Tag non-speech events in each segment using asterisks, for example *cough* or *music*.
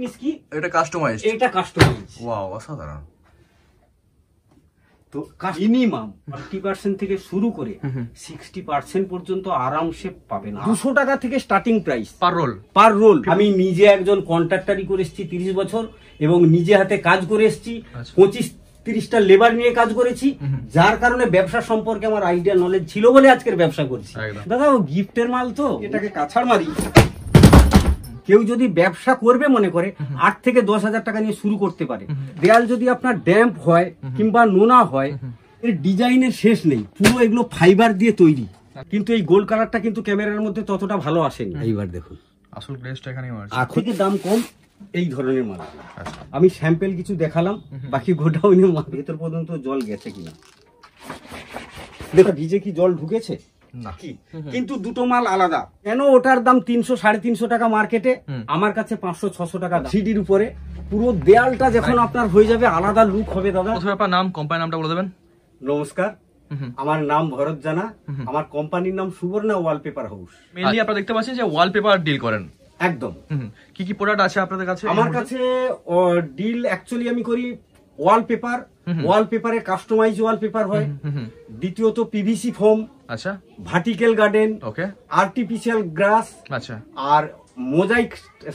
Minimum price per roll per roll আমি নিজে একজন কন্ট্রাক্টারি করে এসেছি তিরিশ বছর এবং নিজে হাতে কাজ করে এসেছি আচ্ছা। পঁচিশ তিরিশটা লেবার নিয়ে কাজ করেছি যার কারণে ব্যবসা সম্পর্কে আমার আইডিয়া নলেজ ছিল বলে আজকের ব্যবসা করছি দাদা গিফটের মাল তো এটাকে কাছাড় মারি কেউ যদি ব্যবসা করবে মনে করে আট থেকে দশ হাজার টাকা নিয়ে শুরু করতে পারে দেয়াল যদি আপনার ড্যাম্প হয় কিংবা নোনা হয় এর ডিজাইনের শেষ নেই পুরো এগুলো ফাইবার দিয়ে তৈরি কিন্তু এই গোল্ড কালারটা কিন্তু ক্যামেরার মধ্যে ততটা ভালো আসেনি এইবার দেখুন আসল গ্লেসটা এখানে আর থেকে দাম কম এই ধরনের মাল আচ্ছা। আমি স্যাম্পেল কিছু দেখালাম বাকি গোডাউনে মাল ভেতর পর্যন্ত জল গেছে কিনা দেখো ভিজে কি জল ঢুকেছে কিন্তু দুটো মাল আলাদা কেন ওটার দাম তিনশো সাড়ে তিনশো টাকা মার্কেটে আমার কাছে পাঁচশো ছশো টাকা সিডির উপরে পুরো দেয়ালটা যখন আপনার হয়ে যাবে আলাদা লুক হবে দাদা আপনার নাম কোম্পানি নামটা বলে দেবেন নমস্কার আমার নাম ভরত জানা আমার কোম্পানির নাম সুবর্ণা ওয়ালপেপার হাউস মেইনলি আপনারা দেখতে পাচ্ছেন যে ওয়ালপেপার ডিল করেন একদম কি কি প্রোডাক্ট আছে আপনাদের কাছে আমার কাছে ডিল অ্যাকচুয়ালি আমি করি ওয়ালপেপার ওয়ালপেপারে কাস্টমাইজ ওয়ালপেপার হয় দ্বিতীয়ত পিভিসি ফোম আচ্ছা vertical garden okay artificial grass আচ্ছা আর মোজাইক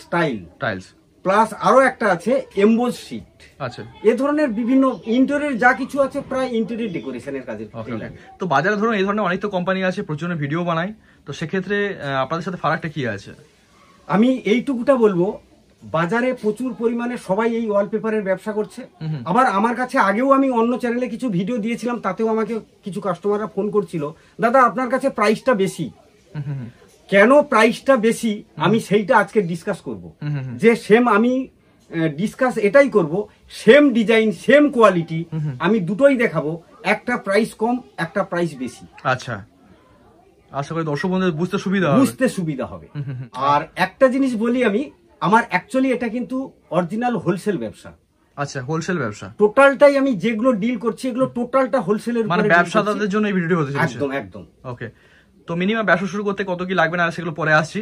স্টাইল টাইলস প্লাস আরো একটা আছে এম্বোজ শীট আচ্ছা এ ধরনের বিভিন্ন ইন্টেরিয়র যা কিছু আছে প্রায় ইন্টেরিয়র ডেকোরেশনের কাজে তো বাজারে ধরুন এই ধরনের অনেক তো কোম্পানি আছে প্রচুর ভিডিও বানায় তো সেক্ষেত্রে আপনাদের সাথে ফারাকটা কি আছে আমি এইটুকুটা বলবো বাজারে প্রচুর পরিমাণে সবাই এই ওয়ালপেপারের ব্যবসা করছে আবার আমার কাছে আগেও আমি অন্য চ্যানেলে কিছু ভিডিও দিয়েছিলাম তাতেও আমাকে কিছু কাস্টমাররা ফোন করছিল দাদা আপনার কাছে প্রাইসটা বেশি কেন প্রাইসটা বেশি আমি সেইটা আজকে ডিসকাস করব যে সেম আমি ডিসকাস এটাই করব সেম ডিজাইন সেম কোয়ালিটি আমি দুটোই দেখাবো একটা প্রাইস কম একটা প্রাইস বেশি আচ্ছা আশা করি দর্শক বন্ধুদের বুঝতে সুবিধা বুঝতে সুবিধা হবে আর একটা জিনিস বলি আমি আমার অ্যাকচুয়ালি এটা কিন্তু অরিজিনাল হোলসেল ব্যবসা আচ্ছা হোলসেল ব্যবসা টোটালটাই আমি যেগুলো ডিল করছি এগুলো টোটালটা হোলসেলের মানে ব্যবসাদারদের জন্য এই ভিডিওটি হতে চলেছে একদম একদম ওকে তো মিনিমাম ব্যবসা শুরু করতে কত কি লাগবে না সেগুলো পরে আসছি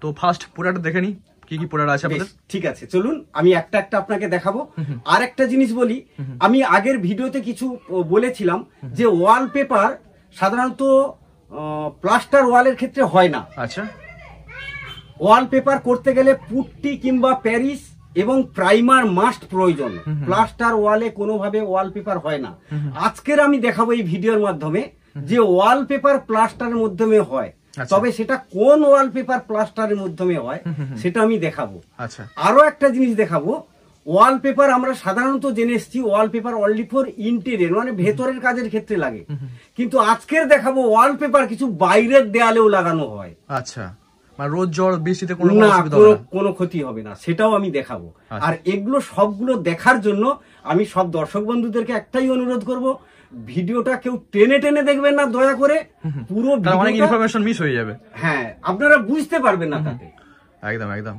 তো ফার্স্ট পুরাটা দেখে নি কি কি প্রোডাক্ট আছে আপনাদের ঠিক আছে চলুন আমি একটা একটা আপনাকে দেখাবো আর একটা জিনিস বলি আমি আগের ভিডিওতে কিছু বলেছিলাম যে ওয়ালপেপার সাধারণত প্লাস্টার ওয়ালের ক্ষেত্রে হয় না আচ্ছা ওয়ালপেপার করতে গেলে পুট্টি কিংবা প্যারিস এবং প্রাইমার মাস্ট প্রয়োজন প্লাস্টার ওয়ালে কোনোভাবে ওয়ালপেপার হয় না আজকের আমি দেখাবো এই ভিডিওর মাধ্যমে যে ওয়ালপেপার প্লাস্টারের মাধ্যমে হয় আচ্ছা। তবে সেটা কোন ওয়ালপেপার প্লাস্টারের মাধ্যমে হয় সেটা আমি দেখাবো আচ্ছা। আরো একটা জিনিস দেখাবো ওয়ালপেপার আমরা সাধারণত জেনে এসছি ওয়ালপেপার অনলি ফর ইন্টেরিয়ার মানে ভেতরের কাজের ক্ষেত্রে লাগে কিন্তু আজকের দেখাবো ওয়ালপেপার কিছু বাইরের দেয়ালেও লাগানো হয় আচ্ছা মানে রোদ জ্বর কোনো ক্ষতি হবে না সেটাও আমি দেখাবো আচ্ছা। আর এগুলো সবগুলো দেখার জন্য আমি সব দর্শক বন্ধুদেরকে একটাই অনুরোধ ভিডিওটা কেউ টেনে টেনে দেখবেন না দয়া করে হ্যাঁ, আপনারা বুঝতে পারবেন না একদম একদম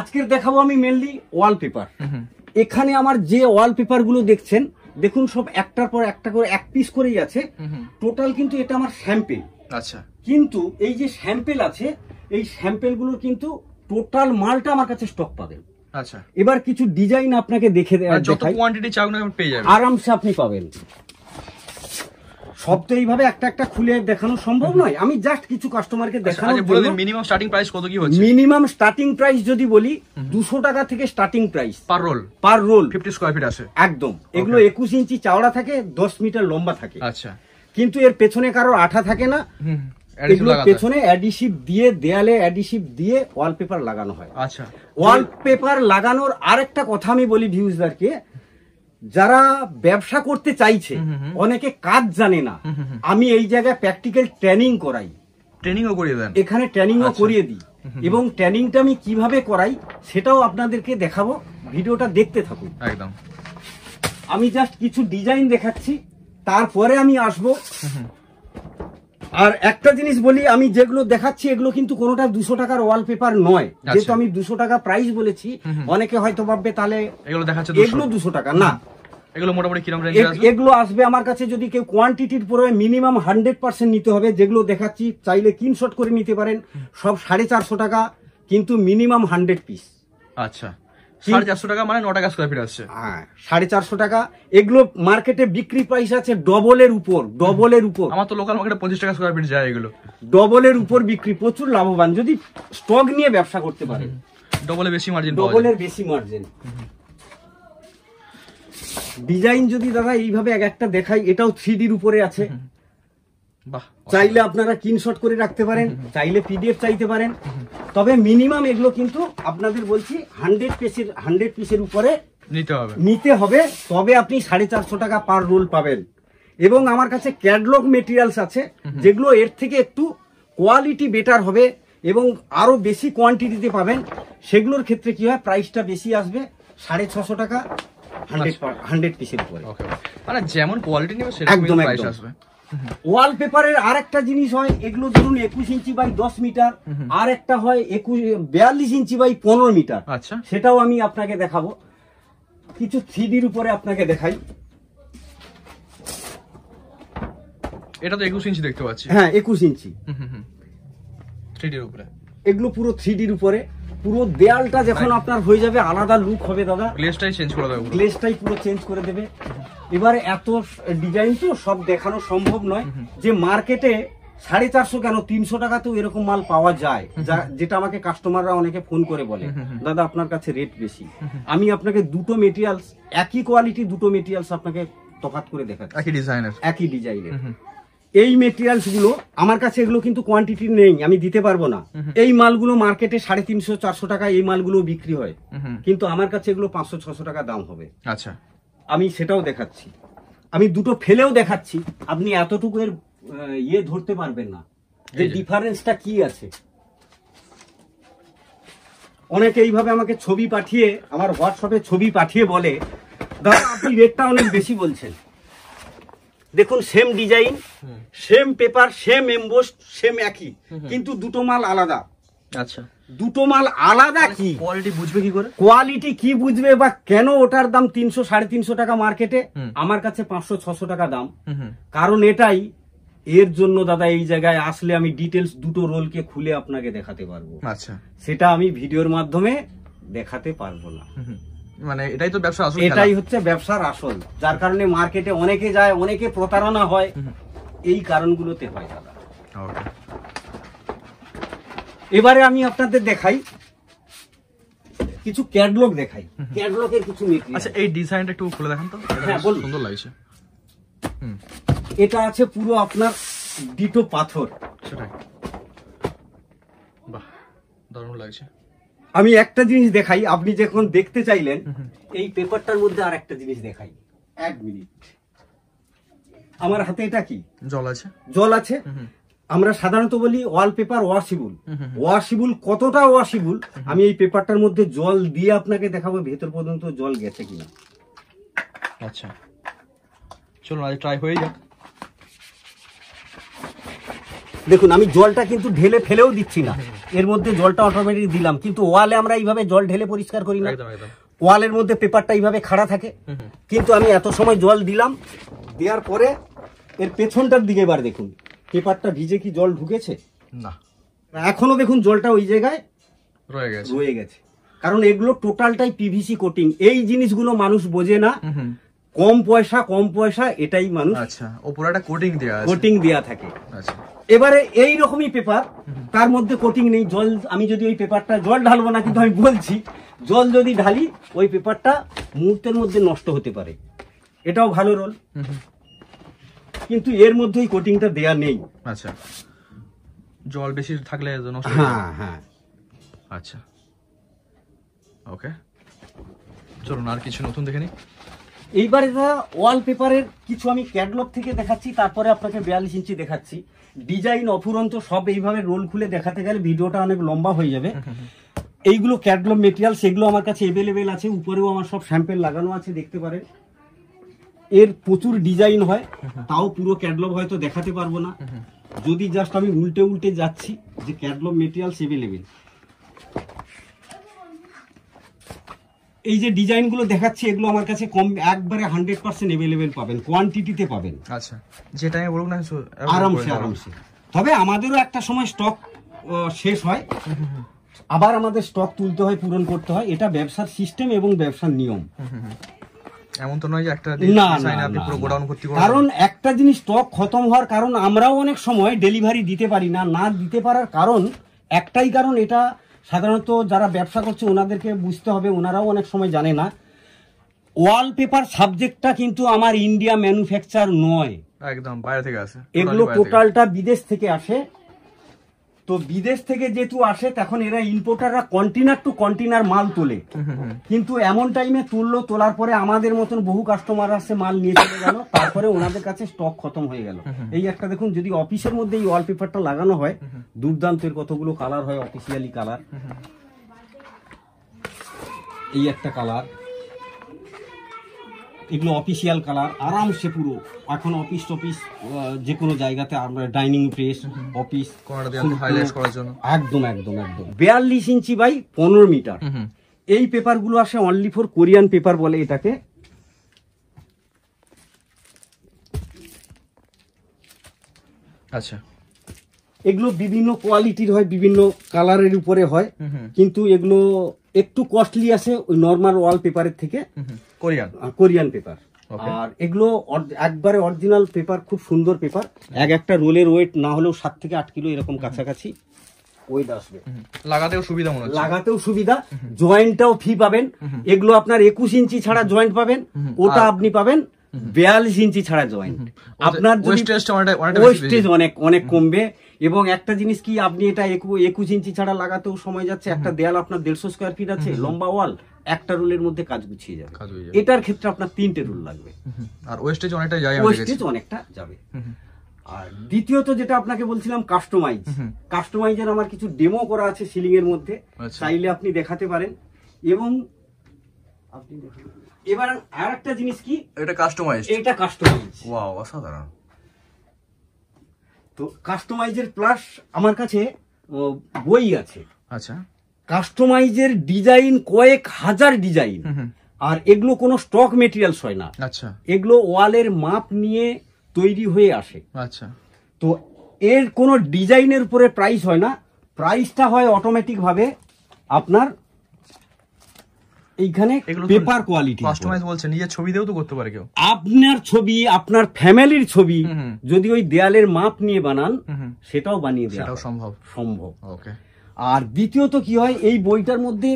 আজকের দেখাবো আমি মেনলি ওয়ালপেপার এখানে আমার যে ওয়ালপেপার গুলো দেখছেন দেখুন সব একটার পর একটা করে এক পিস করেই আছে টোটাল কিন্তু এটা আমার স্যাম্পেল আচ্ছা কিন্তু এই যে স্যাম্পেল আছে এই স্যাম্পেলগুলোর কিন্তু টোটাল মালটা আমার কাছে স্টক পাবেন আচ্ছা এবার কিছু ডিজাইন আপনাকে দেখে যত কোয়ান্টিটি চাও আরামসে আপনি পাবেন সব তো এইভাবে একটা একটা খুলে দেখানো সম্ভব নয় আমি জাস্ট কিছু কাস্টমারকে দেখানো মিনিমাম স্টার্টিং প্রাইস কত মিনিমাম স্টার্টিং প্রাইস যদি বলি দুশো টাকা থেকে starting price per roll per roll fifty square feet আছে একদম এগুলো একুশ ইঞ্চি চওড়া থাকে দশ মিটার লম্বা থাকে আচ্ছা কিন্তু এর পেছনে কারো আঠা থাকে না পেছনে অ্যাডিসিভ দিয়ে দেয়ালে অ্যাডিসিভ দিয়ে ওয়ালপেপার লাগানো হয় আচ্ছা ওয়ালপেপার লাগানোর আরেকটা কথা আমি বলি ভিউজদারকে যারা ব্যবসা করতে চাইছে অনেকে কাজ জানে না আমি এই জায়গায় প্র্যাকটিক্যাল ট্রেনিং করাই ট্রেনিংও করিয়ে দেন এখানে ট্রেনিংও আচ্ছা। করিয়ে দিই এবং ট্রেনিংটা আমি কিভাবে করাই সেটাও আপনাদেরকে দেখাবো ভিডিওটা দেখতে থাকুন একদম আমি জাস্ট কিছু ডিজাইন দেখাচ্ছি তারপরে আমি আসবো আর একটা জিনিস বলি আমি যেগুলো দেখাচ্ছি এগুলো কিন্তু কোনোটা দুশো টাকার ওয়ালপেপার নয় আচ্ছা। যেহেতু আমি দুশো টাকা প্রাইস বলেছি অনেকে হয়তো ভাববে তাহলে এগুলো দুশো টাকা না এগুলো আসবে এগুলো আসবে আমার কাছে যদি কেউ কোয়ান্টিটির পরে মিনিমাম হান্ড্রেড পার্সেন্ট নিতে হবে যেগুলো দেখাচ্ছি চাইলে কিনশট করে নিতে পারেন সব সাড়ে চারশো টাকা কিন্তু মিনিমাম হান্ড্রেড পিস আচ্ছা সাড়ে চারশো টাকা মানে ন টাকা স্কোয়ার ফিট হ্যাঁ সাড়ে চারশো টাকা এগুলো মার্কেটে বিক্রি প্রাইস আছে ডবলের উপর ডবলের উপর আমার তো লোকাল পঁচিশ টাকা স্কোয়ার ফিট যায় এগুলো ডবলের উপর বিক্রি প্রচুর লাভবান যদি স্টক নিয়ে ব্যবসা করতে পারেন বেশি মার্জিন ডবলের বেশি মার্জিন ডিজাইন যদি দাদা এইভাবে এক একটা দেখাই এটাও থ্রি ডির উপরে আছে চাইলে আপনারা কিনশট করে রাখতে পারেন চাইলে পিডিএফ চাইতে পারেন তবে মিনিমাম এগুলো কিন্তু আপনাদের বলছি হান্ড্রেড পিসের হান্ড্রেড পিসের উপরে নিতে হবে তবে আপনি সাড়ে চারশো টাকা পার রোল পাবেন এবং আমার কাছে ক্যাডলগ মেটেরিয়ালস আছে যেগুলো এর থেকে একটু কোয়ালিটি বেটার হবে এবং আরও বেশি কোয়ান্টিটিতে পাবেন সেগুলোর ক্ষেত্রে কি হয় প্রাইসটা বেশি আসবে সাড়ে ছশো টাকা হান্ড্রেড হান্ড্রেড পিসের উপরে মানে যেমন কোয়ালিটি নেবে একদম আসবে ওয়ালপেপারের আর একটা জিনিস হয় এগুলো ধরুন একুশ ইঞ্চি বাই দশ মিটার আর একটা হয় একুশ বিয়াল্লিশ ইঞ্চি বাই পনেরো মিটার আচ্ছা সেটাও আমি আপনাকে দেখাবো কিছু থ্রিডির উপরে আপনাকে দেখাই এটা তো একুশ ইঞ্চি দেখতে পাচ্ছি হ্যাঁ একুশ ইঞ্চি থ্রিডির উপরে এগুলো পুরো থ্রিডির উপরে পুরো দেয়ালটা যখন আপনার হয়ে যাবে আলাদা লুক হবে দাদা গ্লেসটাই চেঞ্জ করে দেবে গ্লেসটাই পুরো চেঞ্জ করে দেবে এবারে এত ডিজাইন তো সব দেখানো সম্ভব নয় যে মার্কেটে সাড়ে চারশো কেন তিনশো টাকাতেও এরকম মাল পাওয়া যায় যেটা আমাকে কাস্টমাররা অনেকে ফোন করে বলে দাদা আপনার কাছে রেট বেশি আমি আপনাকে দুটো মেটেরিয়ালস একই কোয়ালিটি দুটো মেটেরিয়ালস আপনাকে তফাত করে দেখাচ্ছি একই ডিজাইনের একই ডিজাইনের এই গুলো আমার কাছে এগুলো কিন্তু কোয়ান্টিটি নেই আমি দিতে পারবো না এই মালগুলো মার্কেটে সাড়ে তিনশো চারশো টাকা এই মালগুলো বিক্রি হয় কিন্তু আমার কাছে এগুলো পাঁচশো ছশো টাকা দাম হবে আচ্ছা আমি সেটাও দেখাচ্ছি আমি দুটো ফেলেও দেখাচ্ছি আপনি এতটুকু এর ইয়ে ধরতে পারবেন না যে ডিফারেন্সটা কি আছে অনেকে এইভাবে আমাকে ছবি পাঠিয়ে আমার হোয়াটসঅ্যাপে ছবি পাঠিয়ে বলে দাদা আপনি রেটটা অনেক বেশি বলছেন দেখুন same design same paper same emboss same একই কিন্তু দুটো মাল আলাদা আচ্ছা দুটো মাল আলাদা কি কোয়ালিটি বুঝবে কি করে কোয়ালিটি কি বুঝবে বা কেন ওটার দাম তিনশো সাড়ে তিনশো টাকা মার্কেটে আমার কাছে পাঁচশো ছশো টাকা দাম কারণ এটাই এর জন্য দাদা এই জায়গায় আসলে আমি ডিটেলস দুটো রোলকে খুলে আপনাকে দেখাতে পারবো আচ্ছা সেটা আমি ভিডিওর মাধ্যমে দেখাতে পারবো না মানে এটাই তো ব্যবসা আসল এটাই হচ্ছে ব্যবসার আসল যার কারণে মার্কেটে অনেকে যায় অনেকে প্রতারণা হয় এই কারণগুলোতে হয় এবারে আমি আপনাদের দেখাই কিছু ক্যাটলগ দেখাই ক্যাটলগের কিছু মেটেরিয়াল আচ্ছা এই ডিজাইনটা একটু খুলে দেখান তো হ্যাঁ সুন্দর লাগছে এটা আছে পুরো আপনার ডিটো পাথর সেটাই বাহ দারুণ লাগছে আমি একটা জিনিস দেখাই আপনি যখন দেখতে চাইলেন এই পেপারটার মধ্যে আর একটা জিনিস দেখাই এক মিনিট আমার হাতে এটা কি জল আছে জল আছে আমরা সাধারণত বলি ওয়ালপেপার ওয়াশিবুল ওয়াশিবুল কতটা ওয়াশিবুল আমি এই পেপারটার মধ্যে জল দিয়ে আপনাকে দেখাবো ভেতর পর্যন্ত জল গেছে কিনা আচ্ছা চলুন আজ ট্রাই হয়ে যাক দেখুন আমি জলটা কিন্তু ঢেলে ফেলেও দিচ্ছি না এর মধ্যে জলটা অটোমেটিক দিলাম কিন্তু ওয়ালে আমরা এইভাবে জল ঢেলে পরিষ্কার করি না ওয়ালের মধ্যে পেপারটা এইভাবে খাড়া থাকে কিন্তু আমি এত সময় জল দিলাম দেওয়ার পরে এর পেছনটার দিকে এবার দেখুন পেপারটা ভিজে কি জল ঢুকেছে না এখনো দেখুন জলটা ওই জায়গায় রয়ে গেছে গেছে কারণ এগুলো টোটালটাই পিভিসি কোটিং এই জিনিসগুলো মানুষ বোঝে না কম পয়সা কম পয়সা এটাই মানুষ আচ্ছা একটা কোটিং দেওয়া কোটিং দেওয়া থাকে আচ্ছা এবারে এই রকমই পেপার তার মধ্যে কোটিং নেই জল আমি যদি ওই পেপারটা জল ঢালবো না কিন্তু আমি বলছি জল যদি ঢালি ওই পেপারটা মুহূর্তের মধ্যে নষ্ট হতে পারে এটাও ভালো রোল কিন্তু এর মধ্যে ওই কোটিংটা দেয়া নেই আচ্ছা জল বেশি থাকলে হ্যাঁ হ্যাঁ আচ্ছা ওকে চলুন আর কিছু নতুন দেখে নিই এইবারে ওয়ালপেপারের কিছু আমি ক্যাটলগ থেকে দেখাচ্ছি তারপরে আপনাকে বিয়াল্লিশ ইঞ্চি দেখাচ্ছি ডিজাইন অফুরন্ত সব এইভাবে রোল খুলে দেখাতে গেলে ভিডিওটা অনেক লম্বা হয়ে যাবে *laughs* এইগুলো ক্যাটলগ মেটেরিয়াল সেগুলো আমার কাছে অ্যাভেলেবেল আছে উপরেও আমার সব স্যাম্পেল লাগানো আছে দেখতে পারেন এর প্রচুর ডিজাইন হয় *laughs* তাও পুরো ক্যাটলগ হয়তো দেখাতে পারবো না *laughs* যদি জাস্ট আমি উল্টে উল্টে যাচ্ছি যে ক্যাটলগ মেটেরিয়ালস অ্যাভেলেবেল এই যে ডিজাইনগুলো দেখাচ্ছি এগুলো আমার কাছে কম একবারে হান্ড্রেড পার্সেন্ট অ্যাভেলেবেল পাবেন কোয়ান্টিটিতে পাবেন আচ্ছা যেটা আমি বলুন না আরামসে আরামসে তবে আমাদেরও একটা সময় স্টক শেষ হয় আবার আমাদের স্টক তুলতে হয় পূরণ করতে হয় এটা ব্যবসার সিস্টেম এবং ব্যবসার নিয়ম এমন তো নয় একটা কারণ একটা জিনিস স্টক খতম হওয়ার কারণ আমরাও অনেক সময় ডেলিভারি দিতে পারি না না দিতে পারার কারণ একটাই কারণ এটা সাধারণত যারা ব্যবসা করছে ওনাদেরকে বুঝতে হবে ওনারাও অনেক সময় জানে না ওয়ালপেপার সাবজেক্টটা কিন্তু আমার ইন্ডিয়া ম্যানুফ্যাকচার নয় একদম বাইরে থেকে আসে এগুলো টোটালটা বিদেশ থেকে আসে তো বিদেশ থেকে যেহেতু আসে তখন এরা ইম্পোর্টাররা কন্টেনার টু কন্টেনার মাল তোলে কিন্তু এমন টাইমে তুললো তোলার পরে আমাদের মতন বহু কাস্টমার আসছে মাল নিয়ে চলে গেল তারপরে ওনাদের কাছে স্টক খতম হয়ে গেল এই একটা দেখুন যদি অফিসের মধ্যে এই ওয়ালপেপারটা লাগানো হয় দুর্দান্তের কতগুলো কালার হয় অফিসিয়ালি কালার এই একটা কালার এগুলো অফিসিয়াল কালার আরামসে পুরো এখন অফিস টফিস যে কোনো জায়গাতে আমরা ডাইনিং প্রেস অফিস একদম একদম একদম বিয়াল্লিশ ইঞ্চি বাই পনেরো মিটার এই পেপারগুলো আসে অনলি ফর কোরিয়ান পেপার বলে এটাকে আচ্ছা এগুলো বিভিন্ন কোয়ালিটির হয় বিভিন্ন কালারের উপরে হয় কিন্তু এগুলো একটু কস্টলি আছে ওই নর্মাল ওয়াল পেপারের থেকে কোরিয়ান কোরিয়ান পেপার আর এগুলো একবারে অরিজিনাল পেপার খুব সুন্দর পেপার এক একটা রোলের ওয়েট না হলেও সাত থেকে আট কিলো এরকম কাছাকাছি ওয়েট আসবে লাগাতেও সুবিধা মনে লাগাতেও সুবিধা জয়েন্টটাও ফি পাবেন এগুলো আপনার একুশ ইঞ্চি ছাড়া জয়েন্ট পাবেন ওটা আপনি পাবেন বিয়াল্লিশ ইঞ্চি ছাড়া জয়েন্ট আপনার অনেক অনেক কমবে এবং একটা জিনিস কি আপনি এটা একুশ ইঞ্চি ছাড়া লাগাতেও সময় যাচ্ছে একটা দেয়াল আপনার দেড়শো স্কোয়ার ফিট আছে লম্বা ওয়াল একটা রুলের মধ্যে কাজ গুছিয়ে যাবে এটার ক্ষেত্রে আপনার তিনটে রুল লাগবে আর ওয়েস্টেজ অনেকটা যায় ওয়েস্টেজ অনেকটা যাবে আর দ্বিতীয়ত যেটা আপনাকে বলছিলাম কাস্টমাইজ কাস্টমাইজের আমার কিছু ডেমো করা আছে সিলিং এর মধ্যে আচ্ছা। চাইলে আপনি দেখাতে পারেন এবং আপনি এবার আর একটা জিনিস কি এটা কাস্টমাইজ এটা কাস্টমাইজ ওয়াও অসাধারণ তো কাস্টমাইজের প্লাস আমার কাছে বই আছে আচ্ছা কাস্টমাইজের ডিজাইন কয়েক হাজার ডিজাইন আর এগুলো কোনো স্টক মেটেরিয়ালস হয় না আচ্ছা এগুলো ওয়ালের মাপ নিয়ে তৈরি হয়ে আসে আচ্ছা তো এর কোনো ডিজাইনের উপরে প্রাইস হয় না প্রাইসটা হয় অটোমেটিকভাবে আপনার এইখানে পেপার কোয়ালিটি কাস্টমাইজ বলছে নিজের ছবি দিয়েও তো করতে পারে কেউ আপনার ছবি আপনার ফ্যামিলির ছবি যদি ওই দেয়ালের মাপ নিয়ে বানান সেটাও বানিয়ে দেওয়া সেটাও সম্ভব সম্ভব ওকে আর দ্বিতীয়ত কি হয় এই বইটার মধ্যে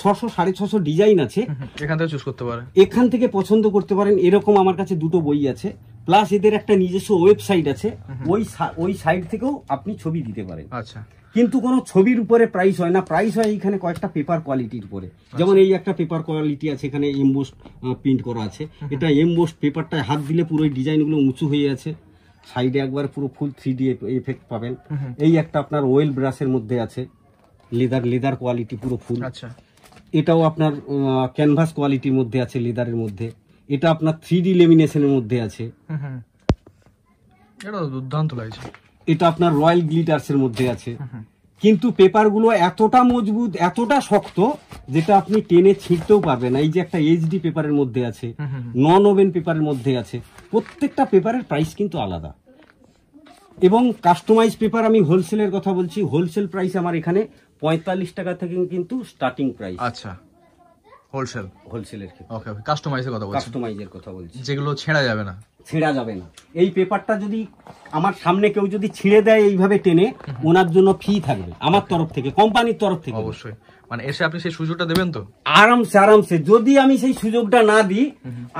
ছশো সাড়ে ছশো ডিজাইন আছে এখান থেকে চুজ করতে পারেন এখান থেকে পছন্দ করতে পারেন এরকম আমার কাছে দুটো বই আছে প্লাস এদের একটা নিজস্ব ওয়েবসাইট আছে ওই ওই সাইট থেকেও আপনি ছবি দিতে পারেন আচ্ছা কিন্তু কোনো ছবির উপরে প্রাইস হয় না প্রাইস হয় এইখানে কয়েকটা পেপার কোয়ালিটির উপরে আচ্ছা। যেমন এই একটা পেপার কোয়ালিটি আছে এখানে এমবোস্ট প্রিন্ট করা আছে এটা এমবোস্ট পেপারটায় হাত দিলে পুরো ডিজাইনগুলো উঁচু হয়ে আছে সাইডে একবার পুরো ফুল থ্রি ডি এফেক্ট পাবেন এই একটা আপনার ওয়েল ব্রাশের মধ্যে আছে লেদার লেদার কোয়ালিটি পুরো ফুল আচ্ছা এটাও আপনার ক্যানভাস কোয়ালিটির মধ্যে আছে লেদারের মধ্যে এটা আপনার থ্রি ডি লেমিনেশনের মধ্যে আছে এটা দুর্দান্ত লাগছে এটা আপনার রয়্যাল এর মধ্যে আছে কিন্তু পেপারগুলো এতটা মজবুত এতটা শক্ত যেটা আপনি টেনে ছিঁড়তেও পারবেন এই যে একটা এইচডি পেপারের মধ্যে আছে নন ওভেন পেপারের মধ্যে আছে প্রত্যেকটা পেপারের প্রাইস কিন্তু আলাদা এবং কাস্টমাইজ পেপার আমি হোলসেলের কথা বলছি হোলসেল প্রাইস আমার এখানে পঁয়তাল্লিশ টাকা থেকে কিন্তু স্টার্টিং প্রাইস আচ্ছা হোলসেল হোলসেলের ওকে ওকে কাস্টমাইজের কথা বলছি কাস্টমাইজের কথা বলছি যেগুলো ছেঁড়া যাবে না ছেঁড়া যাবে না এই পেপারটা যদি আমার সামনে কেউ যদি ছিঁড়ে দেয় এইভাবে টেনে ওনার জন্য ফি থাকবে আমার তরফ থেকে কোম্পানির তরফ থেকে অবশ্যই মানে এসে আপনি সেই সুযোগটা দেবেন তো আরামসে আরামসে যদি আমি সেই সুযোগটা না দিই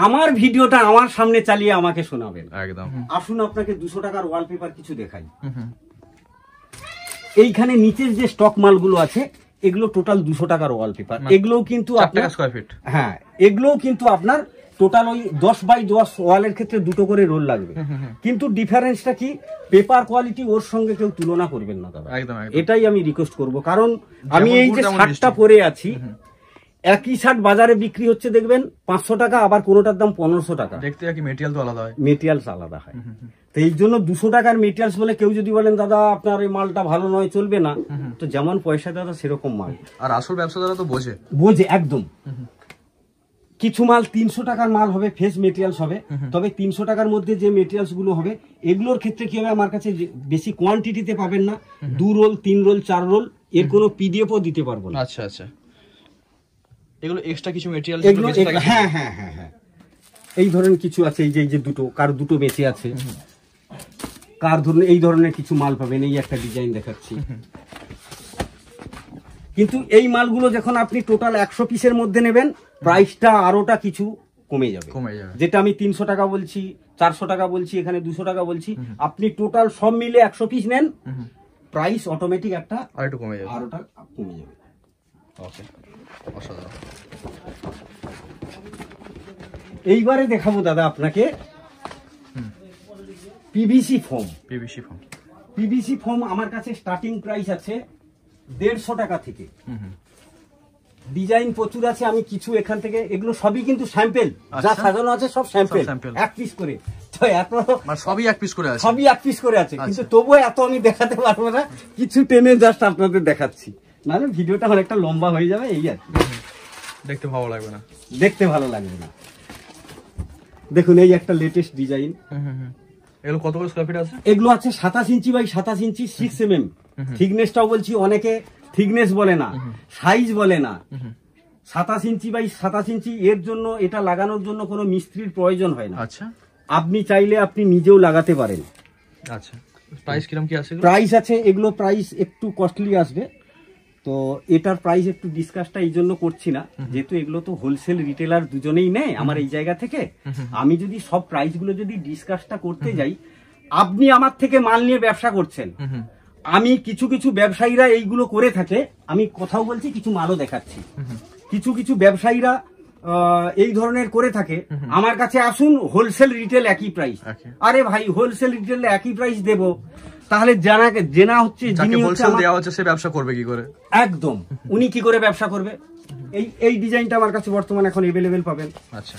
আমার ভিডিওটা আমার সামনে চালিয়ে আমাকে শোনাবেন একদম আসুন আপনাকে দুশো টাকার ওয়ালপেপার কিছু দেখাই এইখানে নিচের যে স্টক মালগুলো আছে এগুলো টোটাল দুশো টাকার ওয়ালপেপার মানে এগুলোও কিন্তু আপনার হ্যাঁ এগুলোও কিন্তু আপনার টোটাল ওই দশ বাই দশ ওয়ালের ক্ষেত্রে দুটো করে রোল লাগবে কিন্তু ডিফারেন্সটা কি পেপার কোয়ালিটি ওর সঙ্গে কেউ তুলনা করবেন না দাদা এটাই আমি রিকোয়েস্ট করব কারণ আমি এই যে শার্টটা পরে আছি একই শার্ট বাজারে বিক্রি হচ্ছে দেখবেন পাঁচশো টাকা আবার কোনোটার দাম পনেরোশো টাকা দেখতে মেটেরিয়াল তো আলাদা হয় মেটেরিয়ালস আলাদা হয় তো এই জন্য দুশো টাকার মেটেরিয়ালস বলে কেউ যদি বলেন দাদা আপনার এই মালটা ভালো নয় চলবে না তো যেমন পয়সা দাদা সেরকম মাল আর আসল ব্যবসা দাদা তো বোঝে বোঝে একদম কিছু মাল তিনশো টাকার মাল হবে ফেস মেটেরিয়ালস হবে তবে তিনশো টাকার মধ্যে যে মেটেরিয়ালস হবে এগুলোর ক্ষেত্রে কি হবে আমার কাছে বেশি কোয়ান্টিটিতে পাবেন না দু রোল তিন রোল চার রোল এর কোনো পিডিএফও দিতে পারবো না আচ্ছা আচ্ছা এগুলো এক্সট্রা কিছু মেটেরিয়াল এগুলো হ্যাঁ হ্যাঁ হ্যাঁ হ্যাঁ এই ধরনের কিছু আছে এই যে এই যে দুটো কার দুটো বেঁচে আছে কার ধরুন এই ধরনের কিছু মাল পাবেন এই একটা ডিজাইন দেখাচ্ছি কিন্তু এই মালগুলো যখন আপনি টোটাল একশো পিসের মধ্যে নেবেন প্রাইসটা আরোটা কিছু কমে যাবে কমে যাবে যেটা আমি তিনশো টাকা বলছি চারশো টাকা বলছি এখানে দুশো টাকা বলছি আপনি টোটাল সব মিলে একশো পিস নেন প্রাইস অটোমেটিক একটা আরেকটু কমে যাবে আরোটা কমে যাবে ওকে এইবারে দেখাবো দাদা আপনাকে PVC foam PVC foam PVC foam আমার কাছে স্টার্টিং প্রাইস আছে দেড়শো টাকা থেকে ডিজাইন প্রচুর আছে আমি কিছু এখান থেকে এগুলো সবই কিন্তু স্যাম্পেল যা আচ্ছা। সাজানো আছে সব স্যাম্পেল এক পিস করে মানে আচ্ছা। দেখতে ভালো লাগবে না দেখুন এই একটা লেটেস্ট ডিজাইন এগুলো কত এগুলো আছে সাতাশ ইঞ্চি বাই সাতাশ ইঞ্চি সিক্স এম এম টাও বলছি অনেকে থিকনেস বলে না সাইজ বলে না সাতাশ ইঞ্চি বাই সাতাশ ইঞ্চি এর জন্য এটা লাগানোর জন্য কোনো মিস্ত্রির প্রয়োজন হয় না আচ্ছা আপনি চাইলে আপনি নিজেও লাগাতে পারেন আচ্ছা প্রাইস কিরকম কি আছে প্রাইস আছে এগুলো প্রাইস একটু কস্টলি আসবে তো এটার প্রাইস একটু ডিসকাসটা এই জন্য করছি না যেহেতু এগুলো তো হোলসেল রিটেলার দুজনেই নেয় আমার এই জায়গা থেকে আমি যদি সব প্রাইসগুলো যদি ডিসকাসটা করতে যাই আপনি আমার থেকে মাল নিয়ে ব্যবসা করছেন আমি কিছু কিছু ব্যবসায়ীরা এইগুলো করে থাকে আমি কথাও বলছি কিছু মালও দেখাচ্ছি কিছু কিছু ব্যবসায়ীরা এই ধরনের করে থাকে আমার কাছে আসুন হোলসেল রিটেল একই প্রাইস আরে ভাই হোলসেল রিটেল একই প্রাইস দেব তাহলে জানা জেনা হচ্ছে সে ব্যবসা করবে কি করে একদম উনি কি করে ব্যবসা করবে এই এই ডিজাইনটা আমার কাছে বর্তমানে এখন এভেলেবেল পাবেন আচ্ছা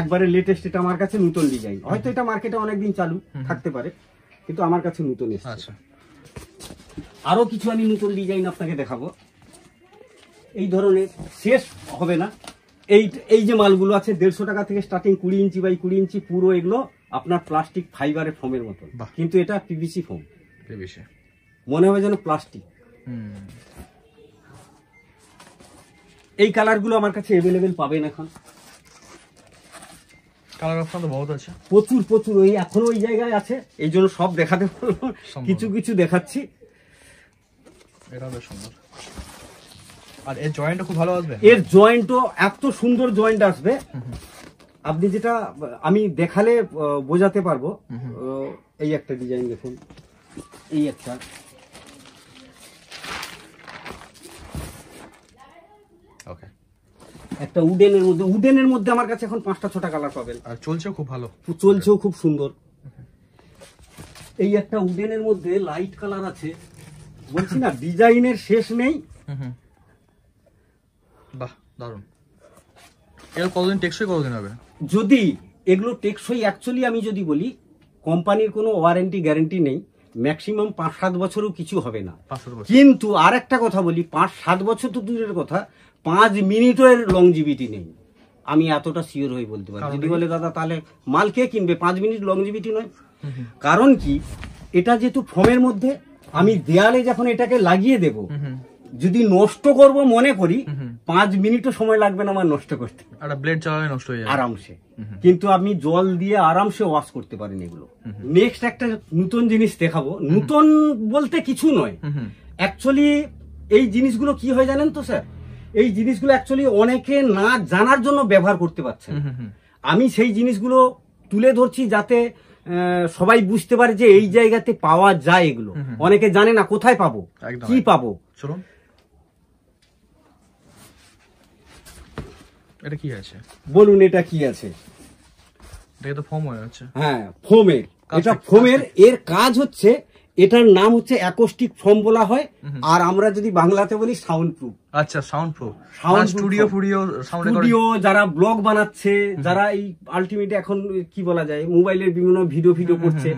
একবারে লেটেস্ট এটা আমার কাছে নতুন ডিজাইন হয়তো এটা মার্কেটে অনেকদিন চালু থাকতে পারে কিন্তু আমার কাছে নতুন এসেছে আচ্ছা আরও কিছু আমি নতুন ডিজাইন আপনাকে দেখাবো এই ধরনের শেষ হবে না এই এই যে মালগুলো আছে দেড়শো টাকা থেকে স্টার্টিং কুড়ি ইঞ্চি বাই কুড়ি ইঞ্চি পুরো এগুলো আপনার প্লাস্টিক ফাইবারের ফোমের মতো কিন্তু এটা পিভিসি ফোম মনে হবে যেন প্লাস্টিক এই কালারগুলো আমার কাছে অ্যাভেলেবেল পাবেন এখন কালার অপশন তো বহুত আছে প্রচুর প্রচুর ওই এখনো ওই জায়গায় আছে এই জন্য সব দেখাতে পারবো কিছু কিছু দেখাচ্ছি এটা বেশ সুন্দর আর এর জয়েন্টও খুব ভালো আসবে এর জয়েন্টও এত সুন্দর জয়েন্ট আসবে আপনি যেটা আমি দেখালে বোঝাতে পারবো এই একটা ডিজাইন দেখুন এই একটা একটা উডেনের মধ্যে উডেনের মধ্যে আমার কাছে এখন পাঁচটা ছটা কালার পাবেন আর চলছেও খুব ভালো চলছেও খুব সুন্দর এই একটা উডেনের মধ্যে লাইট কালার আছে বলছি না ডিজাইনের শেষ নেই বাহ দারুণ এর কতদিন টেকসই কতদিন হবে যদি এগুলো টেকসই অ্যাকচুয়ালি আমি যদি বলি কোম্পানির কোনো ওয়ারেন্টি গ্যারেন্টি নেই ম্যাক্সিমাম পাঁচ সাত বছরও কিছু হবে না কিন্তু আর একটা কথা বলি পাঁচ সাত বছর তো দূরের কথা পাঁচ মিনিটের লংজিবিটি নেই আমি এতটা সিওর হয়ে বলতে পারি যদি বলে দাদা তাহলে মাল কে কিনবে পাঁচ মিনিট লংজিবিটি নয় কারণ কি এটা যেহেতু ফোমের মধ্যে আমি দেয়ালে যখন এটাকে লাগিয়ে দেব যদি নষ্ট করব মনে করি পাঁচ মিনিটও সময় লাগবে না আমার নষ্ট করতে ব্লেড নষ্ট হয়ে আরামসে কিন্তু আপনি জল দিয়ে আরামসে ওয়াশ করতে পারেন এগুলো নেক্সট একটা নতুন জিনিস দেখাবো নতুন বলতে কিছু নয় অ্যাকচুয়ালি এই জিনিসগুলো কি হয় জানেন তো স্যার এই জিনিসগুলো অ্যাকচুয়ালি অনেকে না জানার জন্য ব্যবহার করতে পারছে আমি সেই জিনিসগুলো তুলে ধরছি যাতে সবাই বুঝতে পারে যে এই জায়গাতে পাওয়া যায় এগুলো অনেকে জানে না কোথায় পাবো কি পাবো এটা কি আছে বলুন এটা কি আছে এটা তো ফোম হয়ে আছে হ্যাঁ ফোমের এটা ফোমের এর কাজ হচ্ছে এটার নাম হচ্ছে অ্যাকোস্টিক ফোম বলা হয় আর আমরা যদি বাংলাতে বলি সাউন্ড প্রুফ আচ্ছা সাউন্ড প্রুফ সাউন্ড স্টুডিও ফুডিও স্টুডিও যারা ব্লগ বানাচ্ছে যারা এই আলটিমেটলি এখন কি বলা যায় মোবাইলের বিভিন্ন ভিডিও ভিডিও করছে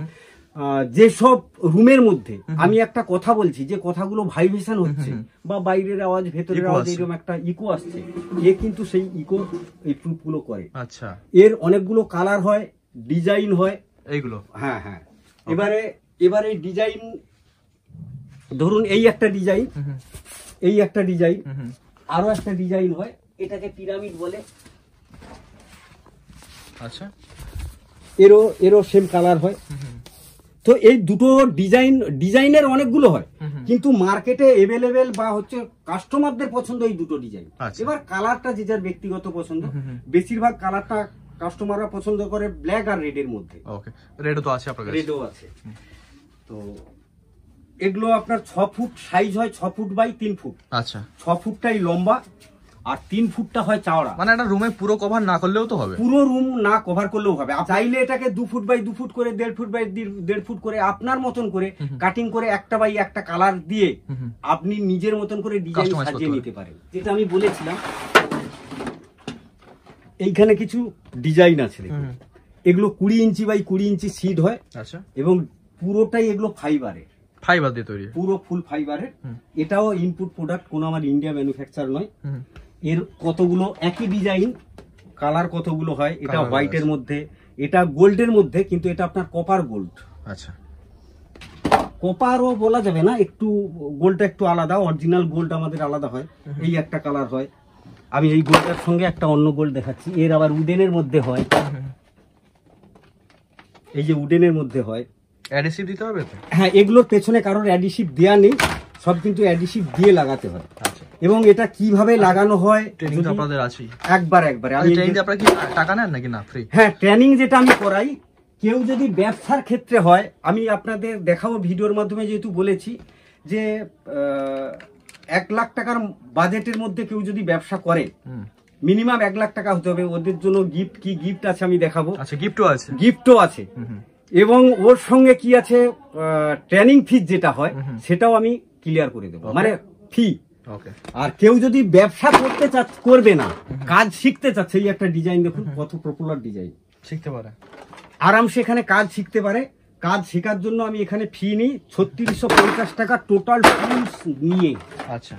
যেসব রুমের মধ্যে আমি একটা কথা বলছি যে কথাগুলো ভাইব্রেশন হচ্ছে বা বাইরের আওয়াজ ভেতরের আওয়াজ এরকম একটা ইকো আসছে এ কিন্তু সেই ইকো এই প্রুফগুলো করে আচ্ছা এর অনেকগুলো কালার হয় ডিজাইন হয় এইগুলো হ্যাঁ হ্যাঁ এবারে এবার এই ডিজাইন ধরুন এই একটা ডিজাইন এই একটা ডিজাইন আরো একটা ডিজাইন হয় এটাকে পিরামিড বলে আচ্ছা এরও এরও সেম কালার হয় তো এই দুটো ডিজাইন ডিজাইনের অনেকগুলো হয় কিন্তু মার্কেটে এভেলেবেল বা হচ্ছে কাস্টমারদের পছন্দ এই দুটো ডিজাইন আচ্ছা। এবার কালারটা যে যার ব্যক্তিগত পছন্দ বেশিরভাগ কালারটা কাস্টমাররা পছন্দ করে ব্ল্যাক আর রেড এর মধ্যে ওকে রেডও তো আছে আপনার রেডও আছে তো এগুলো আপনার ছ ফুট সাইজ হয় ছ ফুট বাই তিন ফুট আচ্ছা ছ ফুটটাই লম্বা আর তিন ফুটটা হয় চাওড়া মানে একটা রুমে পুরো কভার না করলেও তো হবে পুরো রুম না কভার করলেও হবে চাইলে এটাকে দু ফুট বাই দু ফুট করে দেড় ফুট বাই দেড় ফুট করে আপনার মতন করে কাটিং করে একটা বাই একটা কালার দিয়ে আপনি নিজের মতন করে ডিজাইন সাজিয়ে নিতে পারেন যেটা আমি বলেছিলাম এইখানে কিছু ডিজাইন আছে এগুলো কুড়ি ইঞ্চি বাই কুড়ি ইঞ্চি সিট হয় আচ্ছা এবং পুরোটাই এগুলো ফাইবারের ফাইবার দিয়ে তৈরি পুরো ফুল ফাইবারের এটাও ইনপুট প্রোডাক্ট কোনো আমার ইন্ডিয়া ম্যানুফ্যাকচার নয় এর কতগুলো একই ডিজাইন কালার কতগুলো হয় এটা হোয়াইটের মধ্যে এটা গোল্ডের মধ্যে কিন্তু এটা আপনার কপার গোল্ড আচ্ছা কপারও বলা যাবে না একটু গোল্ডটা একটু আলাদা অরিজিনাল গোল্ড আমাদের আলাদা হয় এই একটা কালার হয় আমি এই গোল্ডটার সঙ্গে একটা অন্য গোল্ড দেখাচ্ছি এর আবার উডেনের মধ্যে হয় এই যে উডেনের মধ্যে হয় অ্যাডিসিভ দিতে হবে হ্যাঁ এগুলোর পেছনে কারোর অ্যাডিসিভ দেওয়া নেই সব কিন্তু অ্যাডিসিভ দিয়ে লাগাতে হয় আচ্ছা। এবং এটা কিভাবে লাগানো হয় ট্রেনিং আপনাদের আছে একবার একবার আমি ট্রেনিং আপনারা কি টাকা নেন নাকি না ফ্রি হ্যাঁ ট্রেনিং যেটা আমি করাই কেউ যদি ব্যবসার ক্ষেত্রে হয় আমি আপনাদের দেখাবো ভিডিওর মাধ্যমে যেহেতু বলেছি যে এক লাখ টাকার বাজেটের মধ্যে কেউ যদি ব্যবসা করে মিনিমাম এক লাখ টাকা হতে হবে ওদের জন্য গিফট কি গিফট আছে আমি দেখাবো আচ্ছা গিফটও আছে গিফটও আছে এবং ওর সঙ্গে কি আছে ট্রেনিং ফি যেটা হয় সেটাও আমি ক্লিয়ার করে দেবো মানে ফি আর কেউ যদি ব্যবসা করতে করবে না কাজ শিখতে চাচ্ছে এই একটা ডিজাইন দেখুন কত পপুলার ডিজাইন শিখতে পারে আরামসে এখানে কাজ শিখতে পারে কাজ শেখার জন্য আমি এখানে ফি নিই ছত্রিশশো পঞ্চাশ টাকা টোটাল ফিস নিয়ে আচ্ছা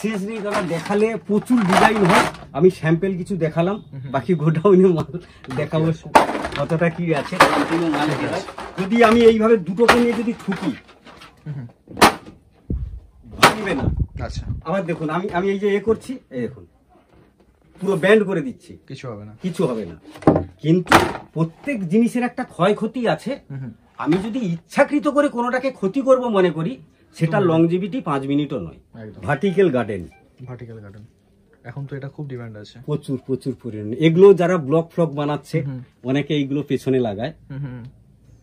শেষ নেই দাদা দেখালে প্রচুর ডিজাইন হয় আমি স্যাম্পেল কিছু দেখালাম বাকি গোডাউনে মাল দেখাবো কতটা কি আছে যদি আমি এইভাবে দুটোকে নিয়ে যদি ঠুকি ভাঙবে না আচ্ছা আবার দেখুন আমি আমি এই যে এ করছি এই দেখুন পুরো ব্যান্ড করে দিচ্ছি কিছু হবে না কিছু হবে না কিন্তু প্রত্যেক জিনিসের একটা ক্ষয়ক্ষতি আছে আমি যদি ইচ্ছাকৃত করে কোনোটাকে ক্ষতি করব মনে করি সেটা লংজিভিটি পাঁচ মিনিটও নয় ভার্টিক্যাল গার্ডেন ভার্টিক্যাল গার্ডেন এখন তো এটা খুব ডিমান্ড আছে প্রচুর প্রচুর পরিমাণে এগুলো যারা ব্লক ফ্লক বানাচ্ছে অনেকে এইগুলো পেছনে লাগায়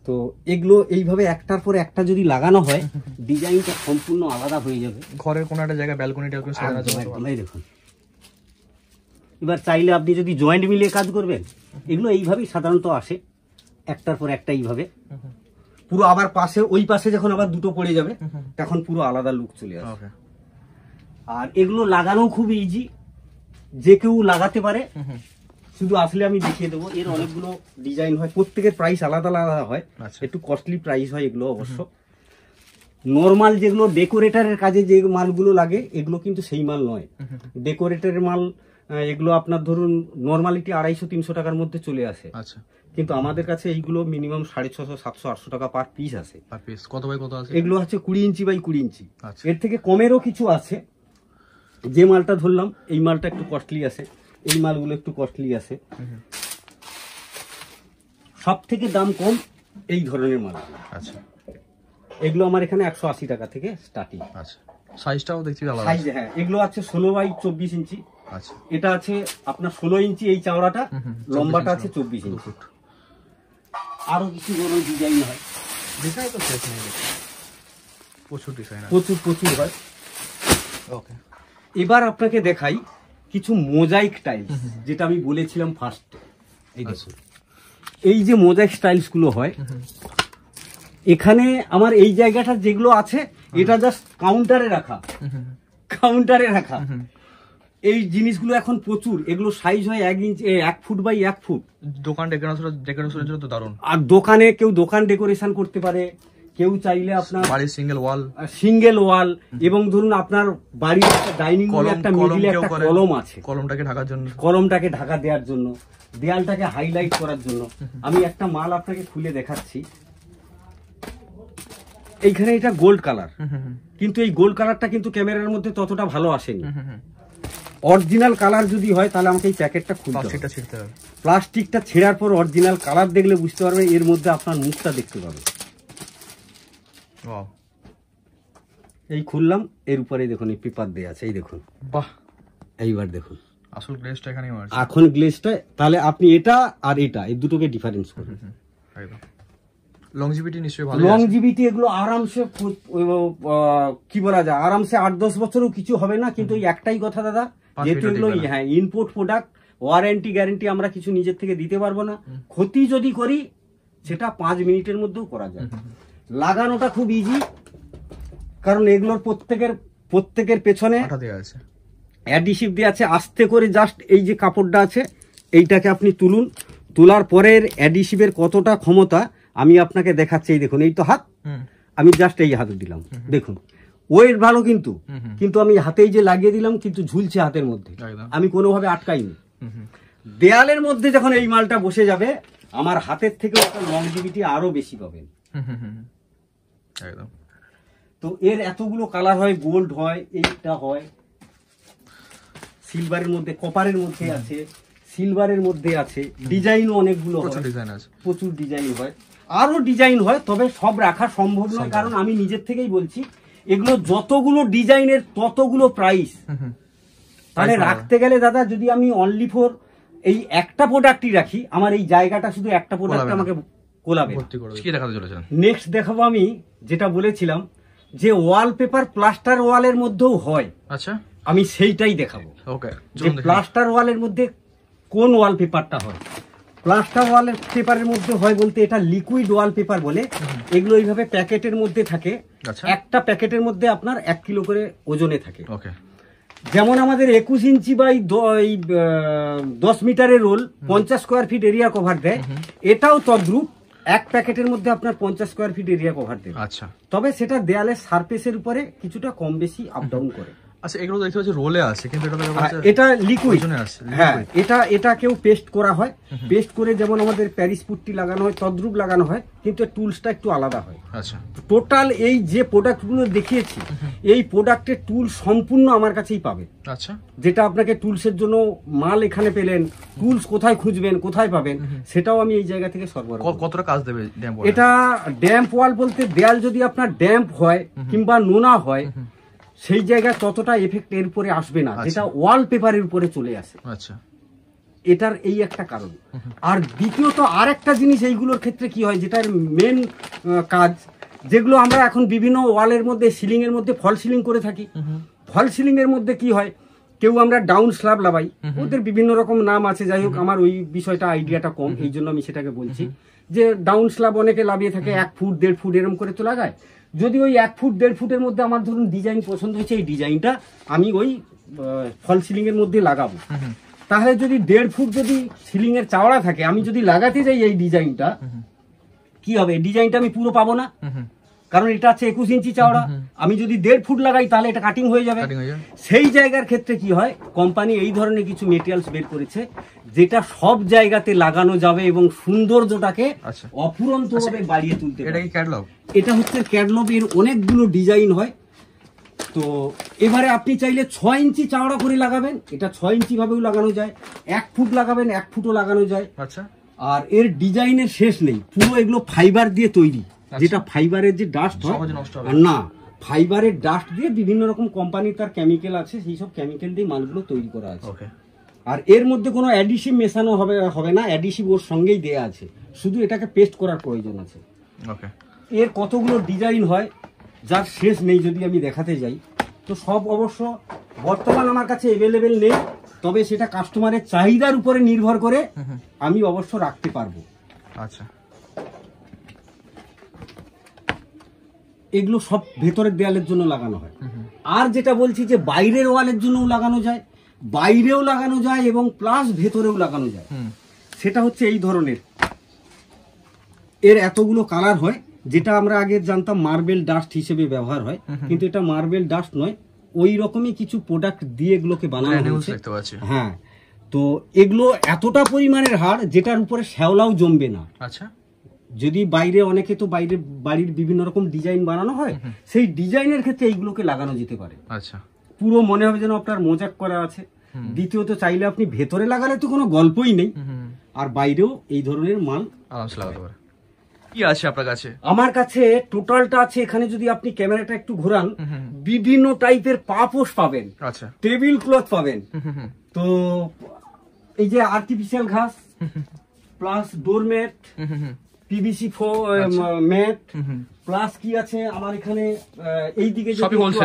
তো এগুলো এইভাবে একটার পর একটা যদি লাগানো হয় ডিজাইনটা সম্পূর্ণ আলাদা হয়ে যাবে ঘরের কোনো একটা জায়গায় ব্যালকনি ট্যালকনি সাজানো যাবে দেখুন এবার চাইলে আপনি যদি জয়েন্ট মিলিয়ে কাজ করবেন এগুলো এইভাবেই সাধারণত আসে একটার পর একটা এইভাবে পুরো আবার পাশে ওই পাশে যখন আবার দুটো পড়ে যাবে তখন পুরো আলাদা লুক চলে আসবে আর এগুলো লাগানো খুব ইজি যে কেউ লাগাতে পারে শুধু আসলে আমি দেখিয়ে দেবো এর অনেকগুলো ডিজাইন হয় প্রত্যেকের প্রাইস আলাদা আলাদা হয় আচ্ছা। একটু কস্টলি প্রাইস হয় এগুলো অবশ্য নর্মাল যেগুলো ডেকোরেটারের কাজে যে মালগুলো লাগে এগুলো কিন্তু সেই মাল নয় ডেকোরেটারের মাল এগুলো আপনার ধরুন নর্মালিটি আড়াইশো তিনশো টাকার মধ্যে চলে আসে আচ্ছা কিন্তু আমাদের কাছে এইগুলো মিনিমাম সাড়ে ছশো সাতশো আটশো টাকা পার পিস আছে এগুলো আছে এগুলো হচ্ছে কুড়ি ইঞ্চি বাই কুড়ি ইঞ্চি আচ্ছা। এর থেকে কমেরও কিছু আছে যে মালটা ধরলাম এই মালটা একটু কস্টলি আছে এই মালগুলো একটু কস্টলি আছে সব থেকে দাম কম এই ধরনের মাল আচ্ছা এগুলো আমার এখানে একশো আশি টাকা থেকে স্টার্টিং আচ্ছা সাইজটাও দেখছি হ্যাঁ এগুলো আছে ষোলো বাই চব্বিশ ইঞ্চি আচ্ছা এটা আছে আপনার ষোলো ইঞ্চি এই চওড়াটা লম্বাটা আছে চব্বিশ ইঞ্চি আরো কিছু ধরনের ডিজাইন হয় তো প্রচুর ডিজাইন প্রচুর প্রচুর হয় ওকে এবার আপনাকে দেখাই কিছু মোজাইক টাইলস যেটা আমি বলেছিলাম ফার্স্ট আচ্ছা। এই যে মোজাইক টাইলস গুলো হয় এখানে আমার এই জায়গাটা যেগুলো আছে এটা জাস্ট কাউন্টারে রাখা কাউন্টারে রাখা এই জিনিসগুলো এখন প্রচুর এগুলো সাইজ হয় এক ইঞ্চ এক ফুট বাই এক ফুট দোকান ডেকোরেশনের জন্য তো দারুণ আর দোকানে কেউ দোকান ডেকোরেশন করতে পারে কেউ চাইলে আপনার বাড়ির সিঙ্গেল ওয়াল সিঙ্গেল ওয়াল এবং ধরুন আপনার বাড়ির ডাইনিং একটা মিডিলে একটা কলম আছে কলমটাকে ঢাকার জন্য কলমটাকে ঢাকা দেওয়ার জন্য দেয়ালটাকে হাইলাইট করার জন্য আমি একটা মাল আপনাকে খুলে দেখাচ্ছি এইখানে এটা গোল্ড কালার কিন্তু এই গোল্ড কালারটা কিন্তু ক্যামেরার মধ্যে ততটা ভালো আসেনি অরিজিনাল কালার যদি হয় তাহলে আমাকে এই প্যাকেটটা খুলতে হবে প্লাস্টিকটা ছেঁড়ার পর অরিজিনাল কালার দেখলে বুঝতে পারবে এর মধ্যে আপনার মুখটা দেখতে পাবে এই খুললাম এর উপরে দেখুন এই পেপার দেয়া আছে এই দেখুন বাহ এইবার দেখুন আসল গ্লেজটা এখানেই আছে এখন গ্লেজটা তাহলে আপনি এটা আর এটা এই দুটোকে ডিফারেন্স করুন লংজিভিটি নিশ্চয়ই ভালো লংজিভিটি এগুলো আরামসে কি বলা যায় আরামসে আট দশ বছরও কিছু হবে না কিন্তু একটাই কথা দাদা যেহেতু এগুলো হ্যাঁ ইনপোর্ট প্রোডাক্ট ওয়ারেন্টি গ্যারেন্টি আমরা কিছু নিজের থেকে দিতে পারবো না ক্ষতি যদি করি সেটা পাঁচ মিনিটের মধ্যেও করা যায় লাগানোটা খুব ইজি কারণ এগুলোর প্রত্যেকের প্রত্যেকের পেছনে অ্যাডিসিভ দিয়ে আছে আস্তে করে জাস্ট এই যে কাপড়টা আছে এইটাকে আপনি তুলুন তোলার পরের অ্যাডিসিভের কতটা ক্ষমতা আমি আপনাকে দেখাচ্ছি এই দেখুন এই তো হাত আমি জাস্ট এই হাতে দিলাম দেখুন ওয়েট ভালো কিন্তু কিন্তু আমি হাতেই যে লাগিয়ে দিলাম কিন্তু ঝুলছে হাতের মধ্যে আমি কোনোভাবে আটকাইনি দেয়ালের মধ্যে যখন এই মালটা বসে যাবে আমার হাতের থেকে লং লংজিভিটি আরো বেশি পাবেন একদম তো এর এতগুলো কালার হয় গোল্ড হয় এইটা হয় সিলভারের মধ্যে কপারের মধ্যে আছে সিলভারের মধ্যে আছে ডিজাইনও অনেকগুলো প্রচুর ডিজাইন আছে প্রচুর ডিজাইন হয় আরও ডিজাইন হয় তবে সব রাখা সম্ভব নয় কারণ আমি নিজের থেকেই বলছি এগুলো যতগুলো ডিজাইনের ততগুলো প্রাইস তাহলে রাখতে গেলে দাদা যদি আমি অনলি ফোর এই একটা প্রোডাক্টই রাখি আমার এই জায়গাটা শুধু একটা প্রোডাক্ট আমাকে নেক্সট দেখাবো আমি যেটা বলেছিলাম যে প্লাস্টার ওয়ালের মধ্যেও হয় আচ্ছা আমি সেইটাই দেখাবো ওকে যে প্লাস্টার ওয়ালের মধ্যে কোন হয় প্লাস্টার ওয়ালের পেপারের মধ্যে হয় বলতে এটা লিকুইড পেপার বলে এগুলো এইভাবে প্যাকেটের মধ্যে থাকে আচ্ছা। একটা প্যাকেটের মধ্যে আপনার এক কিলো করে ওজনে থাকে যেমন আমাদের একুশ ইঞ্চি বাই দশ মিটারের রোল পঞ্চাশ স্কোয়ার ফিট এরিয়া কভার দেয় এটাও তদ্রুপ এক প্যাকেটের মধ্যে আপনার পঞ্চাশ স্কোয়ার ফিট এরিয়া কভার দেবে আচ্ছা তবে সেটা দেয়ালের সারফেসের উপরে কিছুটা কম বেশি আপ ডাউন করে আচ্ছা এগুলো দেখতে পাচ্ছি রোলে আছে কিন্তু হ্যাঁ, এটা এটা লিকুইড হ্যাঁ এটা এটা কেউ পেস্ট করা হয় পেস্ট করে যেমন আমাদের প্যারিস পুট্টি লাগানো হয় তদ্রুপ লাগানো হয় কিন্তু টুলসটা একটু আলাদা হয় আচ্ছা টোটাল এই যে প্রোডাক্টগুলো দেখিয়েছি এই প্রোডাক্টের টুল সম্পূর্ণ আমার কাছেই পাবে আচ্ছা যেটা আপনাকে টুলসের জন্য মাল এখানে পেলেন টুলস কোথায় খুঁজবেন কোথায় পাবেন সেটাও আমি এই জায়গা থেকে সরবরাহ কতটা কাজ দেবে এটা ড্যাম্প ওয়াল বলতে দেয়াল যদি আপনার ড্যাম্প হয় কিংবা নোনা হয় সেই জায়গায় ততটা এফেক্ট এর উপরে আসবে না আচ্ছা। যেটা ওয়ালপেপারের উপরে চলে আসে আচ্ছা এটার এই একটা কারণ আর দ্বিতীয়ত আর একটা জিনিস এইগুলোর ক্ষেত্রে কি হয় যেটার মেন কাজ যেগুলো আমরা এখন বিভিন্ন ওয়ালের মধ্যে সিলিং এর মধ্যে ফল সিলিং করে থাকি ফল সিলিং এর মধ্যে কি হয় কেউ আমরা ডাউন স্ল্যাব লাভাই ওদের বিভিন্ন রকম নাম আছে যাই হোক আমার ওই বিষয়টা আইডিয়াটা কম এই জন্য আমি সেটাকে বলছি যে ডাউন স্ল্যাব অনেকে লাভিয়ে থাকে এক ফুট দেড় ফুট এরম করে তো লাগায় যদি ওই এক ফুট দেড় ফুটের মধ্যে আমার ধরুন ডিজাইন পছন্দ হয়েছে এই ডিজাইনটা আমি ওই ফল সিলিংয়ের মধ্যে লাগাবো তাহলে যদি দেড় ফুট যদি সিলিংয়ের চাওড়া থাকে আমি যদি লাগাতে যাই এই ডিজাইনটা কি হবে ডিজাইনটা আমি পুরো পাবো না কারণ এটা আছে একুশ ইঞ্চি চওড়া আমি যদি দেড় ফুট লাগাই তাহলে এটা কাটিং হয়ে যাবে সেই জায়গার ক্ষেত্রে কি হয় কোম্পানি এই ধরনের কিছু মেটেরিয়ালস বের করেছে যেটা সব জায়গাতে লাগানো যাবে এবং সৌন্দর্যটাকে আচ্ছা। অফুরন্ত ভাবে আচ্ছা, বাড়িয়ে তুলতে এটা হচ্ছে ক্যাটলগ এটা হচ্ছে ক্যাটলগের অনেকগুলো ডিজাইন হয় তো এবারে আপনি চাইলে ছয় ইঞ্চি চওড়া করে লাগাবেন এটা ছয় ইঞ্চি ভাবেও লাগানো যায় এক ফুট লাগাবেন এক ফুটও লাগানো যায় আচ্ছা আর এর ডিজাইনের শেষ নেই পুরো এগুলো ফাইবার দিয়ে তৈরি আচ্ছা। যেটা ফাইবারের যে ডাস্ট হয় না ফাইবারের ডাস্ট দিয়ে বিভিন্ন রকম কোম্পানি তার কেমিক্যাল আছে সেই সব কেমিক্যাল দিয়ে মালগুলো তৈরি করা আছে আর এর মধ্যে কোনো অ্যাডিসিভ মেশানো হবে হবে না অ্যাডিসিভ ওর সঙ্গেই দেয়া আছে শুধু এটাকে পেস্ট করার প্রয়োজন আছে এর কতগুলো ডিজাইন হয় যার শেষ নেই যদি আমি দেখাতে যাই তো সব অবশ্য বর্তমান আমার কাছে অ্যাভেলেবেল নেই তবে সেটা কাস্টমারের চাহিদার উপরে নির্ভর করে আমি অবশ্য রাখতে পারবো আচ্ছা এগুলো সব ভেতরের দেয়ালের জন্য লাগানো হয় আর যেটা বলছি যে বাইরের ওয়ালের জন্যও লাগানো যায় বাইরেও লাগানো যায় এবং প্লাস ভেতরেও লাগানো যায় সেটা হচ্ছে এই ধরনের এর এতগুলো কালার হয় যেটা আমরা আগে জানতাম মার্বেল ডাস্ট হিসেবে ব্যবহার হয় কিন্তু এটা মার্বেল ডাস্ট নয় ওই রকমই কিছু প্রোডাক্ট দিয়ে এগুলোকে বানানো হয়েছে হ্যাঁ তো এগুলো এতটা পরিমাণের হার যেটার উপরে শ্যাওলাও জমবে না আচ্ছা যদি বাইরে অনেকে তো বাইরে বাড়ির বিভিন্ন রকম ডিজাইন বানানো হয় সেই ডিজাইনের ক্ষেত্রে এইগুলোকে লাগানো যেতে পারে আচ্ছা পুরো মনে হবে যেন আপনার মোজাক করা আছে দ্বিতীয়ত চাইলে আপনি ভেতরে লাগালে তো কোনো গল্পই নেই আর বাইরেও এই ধরনের মাল লাগাতে পারে কি আছে আপনার কাছে আমার কাছে টোটালটা আছে এখানে যদি আপনি ক্যামেরাটা একটু ঘোরান বিভিন্ন টাইপের পাপোশ পাবেন আচ্ছা টেবিল ক্লথ পাবেন তো এই যে আর্টিফিশিয়াল ঘাস plus doormat PVC mat plus কি আছে আমার এখানে এই দিকে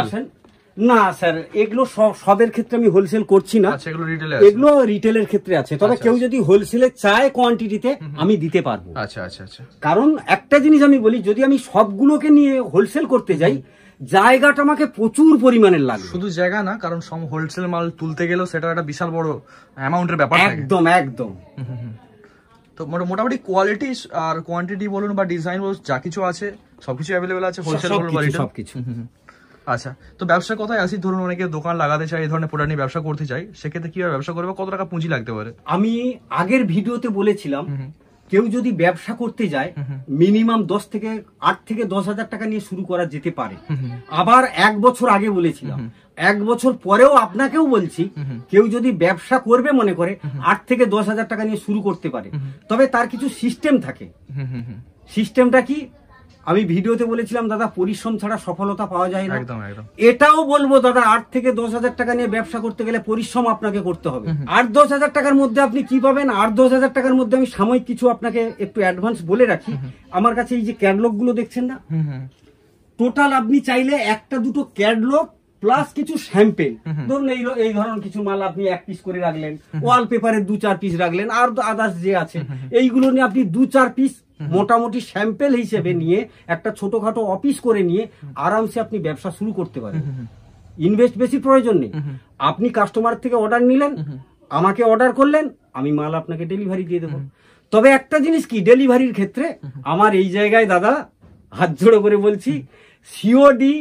আসেন না স্যার এগুলো সবের ক্ষেত্রে আমি হোলসেল করছি না আচ্ছা, এগুলো রিটেলের ক্ষেত্রে আছে তবে আচ্ছা, কেউ আচ্ছা। যদি হোলসেলে চায় কোয়ান্টিটিতে আমি দিতে পারবো আচ্ছা আচ্ছা আচ্ছা কারণ একটা জিনিস আমি বলি যদি আমি সবগুলোকে নিয়ে হোলসেল করতে যাই জায়গাটা আমাকে প্রচুর পরিমাণের লাগবে শুধু জায়গা না কারণ সব হোলসেল মাল তুলতে গেলেও সেটা একটা বিশাল বড় অ্যামাউন্টের ব্যাপার একদম একদম তো মোটামুটি কোয়ালিটি আর কোয়ান্টিটি বলুন বা ডিজাইন বলুন যা কিছু আছে সবকিছু অ্যাভেলেবেল আছে হোলসেল বলুন বা সবকিছু আচ্ছা তো ব্যবসার কথায় আসি ধরুন অনেকে দোকান লাগাতে চাই এই ধরনের প্রোডাক্ট নিয়ে ব্যবসা করতে চাই সেক্ষেত্রে কিভাবে ব্যবসা করবে কত টাকা পুঁজি লাগতে পারে আমি আগের ভিডিওতে বলেছিলাম কেউ যদি ব্যবসা করতে যায় মিনিমাম দশ থেকে আট থেকে দশ হাজার টাকা নিয়ে শুরু করা যেতে পারে আবার এক বছর আগে বলেছিলাম এক বছর পরেও আপনাকেও বলছি কেউ যদি ব্যবসা করবে মনে করে আট থেকে দশ হাজার টাকা নিয়ে শুরু করতে পারে তবে তার কিছু সিস্টেম থাকে সিস্টেমটা কি আমি ভিডিওতে বলেছিলাম দাদা পরিশ্রম ছাড়া সফলতা পাওয়া যায় না একদম এটাও বলবো দাদা আট থেকে দশ হাজার টাকা নিয়ে ব্যবসা করতে গেলে পরিশ্রম আপনাকে করতে হবে আট দশ হাজার টাকার মধ্যে আপনি কি পাবেন আট দশ হাজার টাকার মধ্যে আমি সাময়িক কিছু আপনাকে একটু অ্যাডভান্স বলে রাখি আমার কাছে এই যে ক্যাটলগ গুলো দেখছেন না টোটাল আপনি চাইলে একটা দুটো ক্যাটলগ প্লাস কিছু শ্যাম্পেন ধরুন এই এই ধরনের কিছু মাল আপনি এক পিস করে রাখলেন ওয়াল পেপারে দু চার পিস রাখলেন আর আদার্স যে আছে এইগুলো নিয়ে আপনি দু চার পিস মোটামুটি স্যাম্পেল হিসেবে নিয়ে একটা ছোটখাটো অফিস করে নিয়ে আরামসে আপনি ব্যবসা শুরু করতে পারেন ইনভেস্ট বেশি প্রয়োজন নেই আপনি কাস্টমার থেকে অর্ডার নিলেন আমাকে অর্ডার করলেন আমি মাল আপনাকে ডেলিভারি দিয়ে দেবো তবে একটা জিনিস কি ডেলিভারির ক্ষেত্রে আমার এই জায়গায় দাদা হাত জোড়ো করে বলছি সিওডি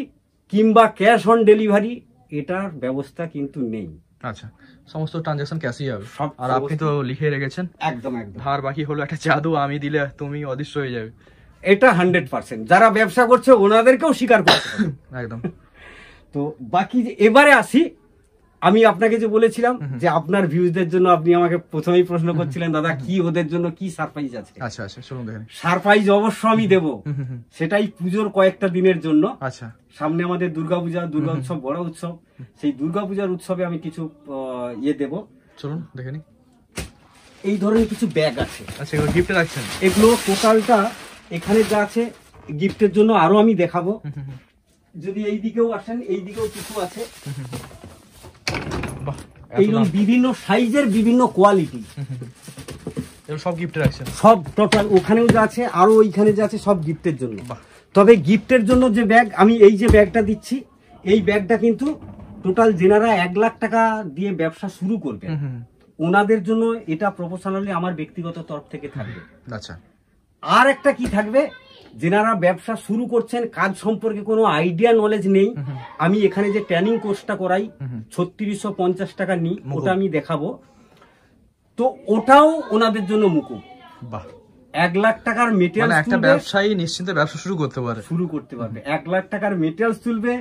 কিংবা ক্যাশ অন ডেলিভারি এটার ব্যবস্থা কিন্তু নেই আচ্ছা সমস্ত ট্রানজাকশন ক্যাশই হবে আর আপনি তো লিখে রেখেছেন একদম একদম ধার বাকি হলো একটা জাদু আমি দিলে তুমি অদৃশ্য হয়ে যাবে এটা হান্ড্রেড পার্সেন্ট যারা ব্যবসা ওনাদেরকেও *laughs* একদম তো বাকি এবারে আসি আমি আপনাকে যে বলেছিলাম যে আপনার ভিউজদের জন্য আপনি আমাকে প্রথমেই প্রশ্ন করছিলেন দাদা কি ওদের জন্য কি সারপ্রাইজ আছে আচ্ছা আচ্ছা সারপ্রাইজ অবশ্য আমি দেবো সেটাই পুজোর কয়েকটা দিনের জন্য আচ্ছা সামনে আমাদের দুর্গাপূজা দুর্গা উৎসব বড় উৎসব সেই দুর্গাপূজার উৎসবে আমি কিছু ইয়ে দেবো চলুন দেখে নি এই ধরনের কিছু ব্যাগ আছে আচ্ছা এগুলো গিফটে রাখছেন এগুলো টোটালটা এখানে যা আছে গিফটের জন্য আরো আমি দেখাবো যদি এই দিকেও আসেন এই দিকেও কিছু আছে এইরকম বিভিন্ন সাইজের বিভিন্ন কোয়ালিটি সব গিফটে রাখছেন সব টোটাল ওখানেও যা আছে আরো ওইখানে যা আছে সব গিফটের জন্য তবে গিফটের জন্য যে ব্যাগ আমি এই যে ব্যাগটা দিচ্ছি এই ব্যাগটা কিন্তু টোটাল যেনারা এক লাখ টাকা দিয়ে ব্যবসা শুরু করবে ওনাদের জন্য এটা প্রপোশনালি আমার ব্যক্তিগত তরফ থেকে থাকবে আচ্ছা আর একটা কি থাকবে যেনারা ব্যবসা শুরু করছেন কাজ সম্পর্কে কোনো আইডিয়া নলেজ নেই আমি এখানে যে ট্রেনিং কোর্সটা করাই ছত্রিশশো পঞ্চাশ টাকা নিই ওটা আমি দেখাবো তো ওটাও ওনাদের জন্য মুকুব বাহ এক লাখ টাকার মেটেরিয়াল মানে একটা ব্যবসায়ী নিশ্চিন্তে ব্যবসা শুরু করতে পারে শুরু করতে পারবে এক লাখ টাকার মেটেরিয়ালস তুলবে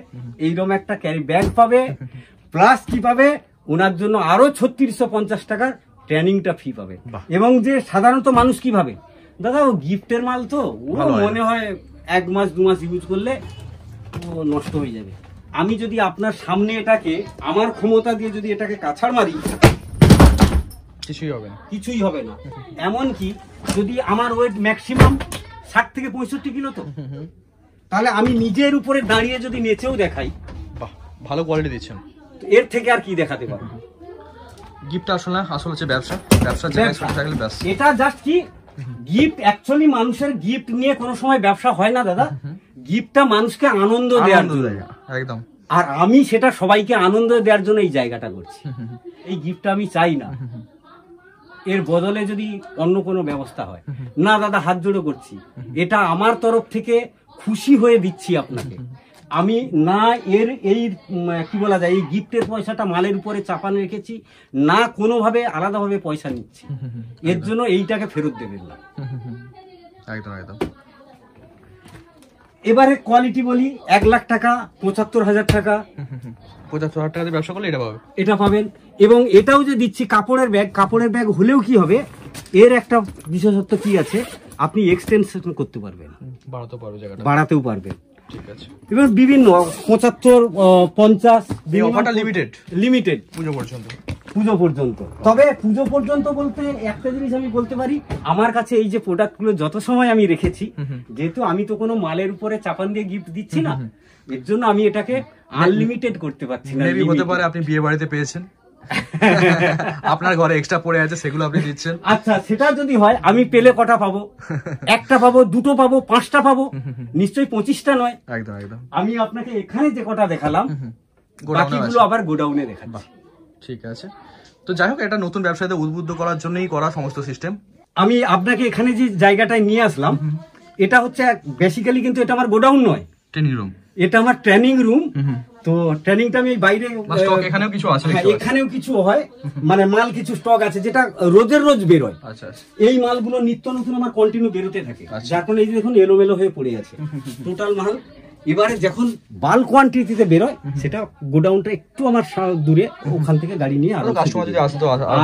এইরকম একটা ক্যারি ব্যাগ পাবে প্লাস কি পাবে ওনার জন্য আরো ছত্রিশশো পঞ্চাশ টাকার ট্রেনিংটা ফি পাবে এবং যে সাধারণত মানুষ কি ভাবে দাদা ও গিফটের মাল তো ও মনে হয় এক মাস দু মাস ইউজ করলে ও নষ্ট হয়ে যাবে আমি যদি আপনার সামনে এটাকে আমার ক্ষমতা দিয়ে যদি এটাকে কাছাড় মারি কিছুই হবে না কিছুই হবে না এমন কি যদি আমার ওয়েট ম্যাক্সিমাম ষাট থেকে পঁয়ষট্টি কিলো তো তাহলে আমি নিজের উপরে দাঁড়িয়ে যদি নেচেও দেখাই বাহ ভালো কোয়ালিটি দিচ্ছেন এর থেকে আর কি দেখাতে পারবো গিফট আসলে আসল হচ্ছে ব্যবসা ব্যবসা থাকলে ব্যাস এটা জাস্ট কি গিফট অ্যাকচুয়ালি মানুষের গিফট নিয়ে কোনো সময় ব্যবসা হয় না দাদা গিফটটা মানুষকে আনন্দ দেওয়ার জন্য একদম আর আমি সেটা সবাইকে আনন্দ দেওয়ার জন্য এই জায়গাটা করছি এই গিফটটা আমি চাই না এর বদলে যদি অন্য কোনো ব্যবস্থা হয় না দাদা হাত জোড়ো করছি এটা আমার তরফ থেকে খুশি হয়ে দিচ্ছি আপনাকে আমি না এর এই কি বলা যায় এই গিফটের পয়সাটা মালের উপরে চাপান রেখেছি না কোনোভাবে আলাদাভাবে পয়সা নিচ্ছি এর জন্য এইটাকে ফেরত দেবেন না একদম একদম এবারে কোয়ালিটি বলি এক লাখ টাকা পঁচাত্তর হাজার টাকা পঁচাত্তর হাজার টাকা ব্যবসা করলে এটা পাবেন এটা পাবেন এবং এটাও যে দিচ্ছি কাপড়ের ব্যাগ কাপড়ের ব্যাগ হলেও কি হবে এর একটা বিশেষত্ব কি আছে আপনি এক্সটেনশন করতে পারবেন বাড়াতেও পারবেন বাড়াতেও পারবেন ঠিক বিভিন্ন পঁচাত্তর পঞ্চাশ অফারটা লিমিটেড লিমিটেড পুজো পর্যন্ত পুজো পর্যন্ত তবে পুজো পর্যন্ত বলতে একটা জিনিস আমি বলতে পারি আমার কাছে এই যে প্রোডাক্টগুলো যত সময় আমি রেখেছি যেহেতু আমি তো কোনো মালের উপরে চাপান দিয়ে গিফট দিচ্ছি না এর জন্য আমি এটাকে আনলিমিটেড করতে পারছি না হতে পারে আপনি বিয়ে বাড়িতে পেয়েছেন *laughs* আপনার ঘরে এক্সট্রা পড়ে আছে সেগুলো আপনি দিচ্ছেন আচ্ছা সেটা যদি হয় আমি পেলে কটা পাবো *laughs* একটা পাবো দুটো পাবো পাঁচটা পাবো *laughs* নিশ্চয়ই পঁচিশটা নয় একদম একদম আমি আপনাকে এখানে যে কটা দেখালাম গোডাউনগুলো আবার গোডাউনে দেখাচ্ছি ঠিক আছে তো যাই হোক এটা নতুন ব্যবসায়ীদের উদ্বুদ্ধ করার জন্যই করা সমস্ত সিস্টেম আমি আপনাকে এখানে যে জায়গাটায় নিয়ে আসলাম এটা হচ্ছে বেসিক্যালি কিন্তু এটা আমার গোডাউন নয় ট্রেনিং রুম এটা আমার ট্রেনিং রুম তো ট্রেনিংটা আমি বাইরে এখানেও হ্যাঁ, কিছু আছে এখানেও কিছু হয় মানে মাল কিছু স্টক আছে যেটা রোজের রোজ বেরোয় আচ্ছা, আচ্ছা। এই মালগুলো নিত্য নতুন আমার কন্টিনিউ বেরোতে থাকে আচ্ছা। যার কারণে এই যে দেখুন এলোমেলো হয়ে পড়ে আছে টোটাল মাল এবারে যখন বাল কোয়ান্টিটিতে বেরোয় সেটা গোডাউনটা একটু আমার দূরে ওখান থেকে গাড়ি নিয়ে আরো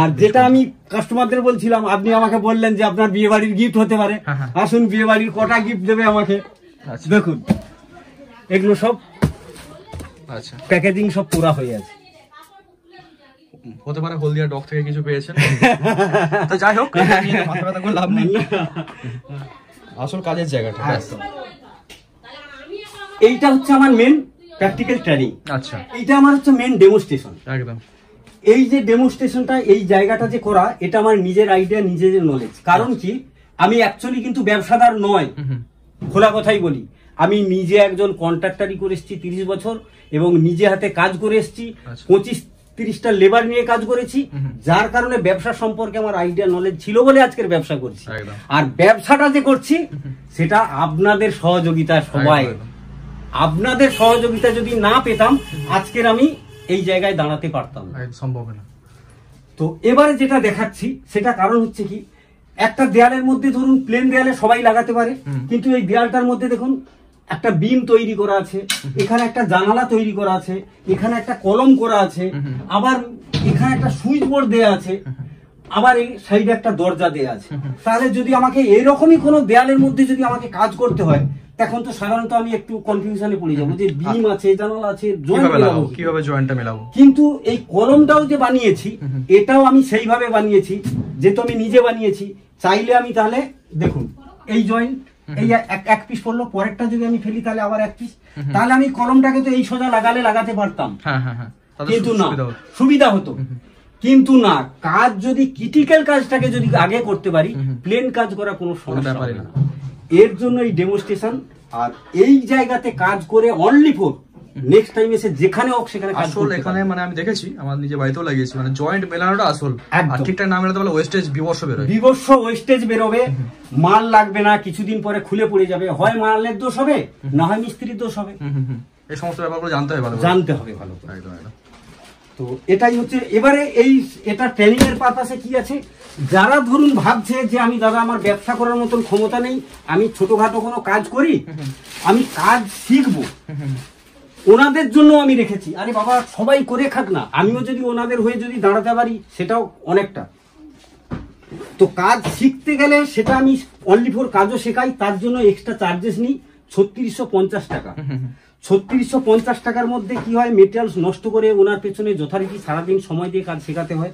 আর যেটা আমি কাস্টমারদের বলছিলাম আপনি আমাকে বললেন যে আপনার বিয়ে বাড়ির গিফট হতে পারে হ্যাঁ, হ্যাঁ। আসুন বিয়ে বাড়ির কটা গিফট দেবে আমাকে দেখুন এগুলো সব আচ্ছা প্যাকেজিং সব পুরা হয়ে আছে হতে পারে হলদিয়া ডক থেকে কিছু পেয়েছেন তো যাই হোক লাভ নেই আসল কাজের জায়গাটা আচ্ছা। এইটা হচ্ছে আমার মেন প্র্যাকটিক্যাল ট্রেনিং আচ্ছা এইটা আমার হচ্ছে মেন ডেমোস্ট্রেশন একদম এই যে ডেমোস্ট্রেশনটা এই জায়গাটা যে করা এটা আমার নিজের আইডিয়া নিজের নলেজ কারণ কি আমি অ্যাকচুয়ালি কিন্তু ব্যবসাদার নয় খোলা কথাই বলি আমি নিজে একজন কন্ট্রাক্টারি করে এসেছি তিরিশ বছর এবং নিজে হাতে কাজ করে এসেছি আচ্ছা। পঁচিশ তিরিশটা লেবার নিয়ে কাজ করেছি যার কারণে ব্যবসা সম্পর্কে আমার আইডিয়া নলেজ ছিল বলে আজকের ব্যবসা করছি আর ব্যবসাটা যে করছি সেটা আপনাদের সহযোগিতা সবাই আপনাদের সহযোগিতা যদি না পেতাম আজকের আমি এই জায়গায় দাঁড়াতে পারতাম সম্ভব না তো এবারে যেটা দেখাচ্ছি সেটা কারণ হচ্ছে কি একটা দেয়ালের মধ্যে ধরুন প্লেন দেয়ালে সবাই লাগাতে পারে কিন্তু এই দেয়ালটার মধ্যে দেখুন একটা বিম তৈরি করা আছে এখানে একটা জানালা তৈরি করা আছে এখানে একটা কলম করা আছে আবার এখানে একটা সুইচ বোর্ড দেওয়া আছে আবার এই সাইডে একটা দরজা দেওয়া আছে তাহলে যদি আমাকে এরকমই কোনো দেয়ালের মধ্যে যদি আমাকে কাজ করতে হয় এখন তো সাধারণত আমি একটু কনফিউশনে পড়ে যাবো যে বিম আচ্ছা। আছে জানালা আছে কিভাবে জয়েন্টটা মেলাবো কিন্তু এই কলমটাও যে বানিয়েছি এটাও আমি সেইভাবে বানিয়েছি যেহেতু আমি নিজে বানিয়েছি চাইলে আমি তাহলে দেখুন এই জয়েন্ট এই এক পিস পড়লো পরেরটা যদি আমি ফেলি তাহলে আবার এক পিস তাহলে আমি কলমটাকে তো এই সোজা লাগালে লাগাতে পারতাম হ্যাঁ, হ্যাঁ, হ্যাঁ। কিন্তু না সুবিধা হতো কিন্তু না কাজ যদি ক্রিটিক্যাল কাজটাকে যদি আগে করতে পারি প্লেন কাজ করা কোনো সমস্যা না এর জন্য এই ডেমোস্ট্রেশন আর এই জায়গাতে কাজ করে অনলি ফোর নেক্সট টাইম এসে যেখানে হোক সেখানে আসল এখানে মানে আমি দেখেছি আমার নিজে বাড়িতেও লাগিয়েছি মানে জয়েন্ট মেলানোটা আসল আর ঠিকঠাক না মেলাতে বলে ওয়েস্টেজ বিবর্ষ বেরোবে বিবর্ষ ওয়েস্টেজ বেরোবে মাল লাগবে না কিছুদিন পরে খুলে পড়ে যাবে হয় মালের দোষ হবে না হয় মিস্ত্রির দোষ হবে এই সমস্ত ব্যাপারগুলো জানতে হবে ভালো জানতে হবে ভালো তো এটাই হচ্ছে এবারে এই এটা ট্রেনিং এর পারপাসে কি আছে যারা ধরুন ভাবছে যে আমি দাদা আমার ব্যবসা করার মতন ক্ষমতা নেই আমি ছোটখাটো কোনো কাজ করি আমি কাজ শিখবো ওনাদের জন্য আমি রেখেছি আরে বাবা সবাই করে খাক না আমিও যদি ওনাদের হয়ে যদি দাঁড়াতে পারি সেটাও অনেকটা তো কাজ শিখতে গেলে সেটা আমি অনলি ফোর কাজও শেখাই তার জন্য এক্সট্রা চার্জেস নিই ছত্রিশশো পঞ্চাশ টাকা ছত্রিশশো পঞ্চাশ টাকার মধ্যে কি হয় মেটেরিয়ালস নষ্ট করে ওনার পেছনে যথারীতি সারাদিন সময় দিয়ে কাজ শেখাতে হয়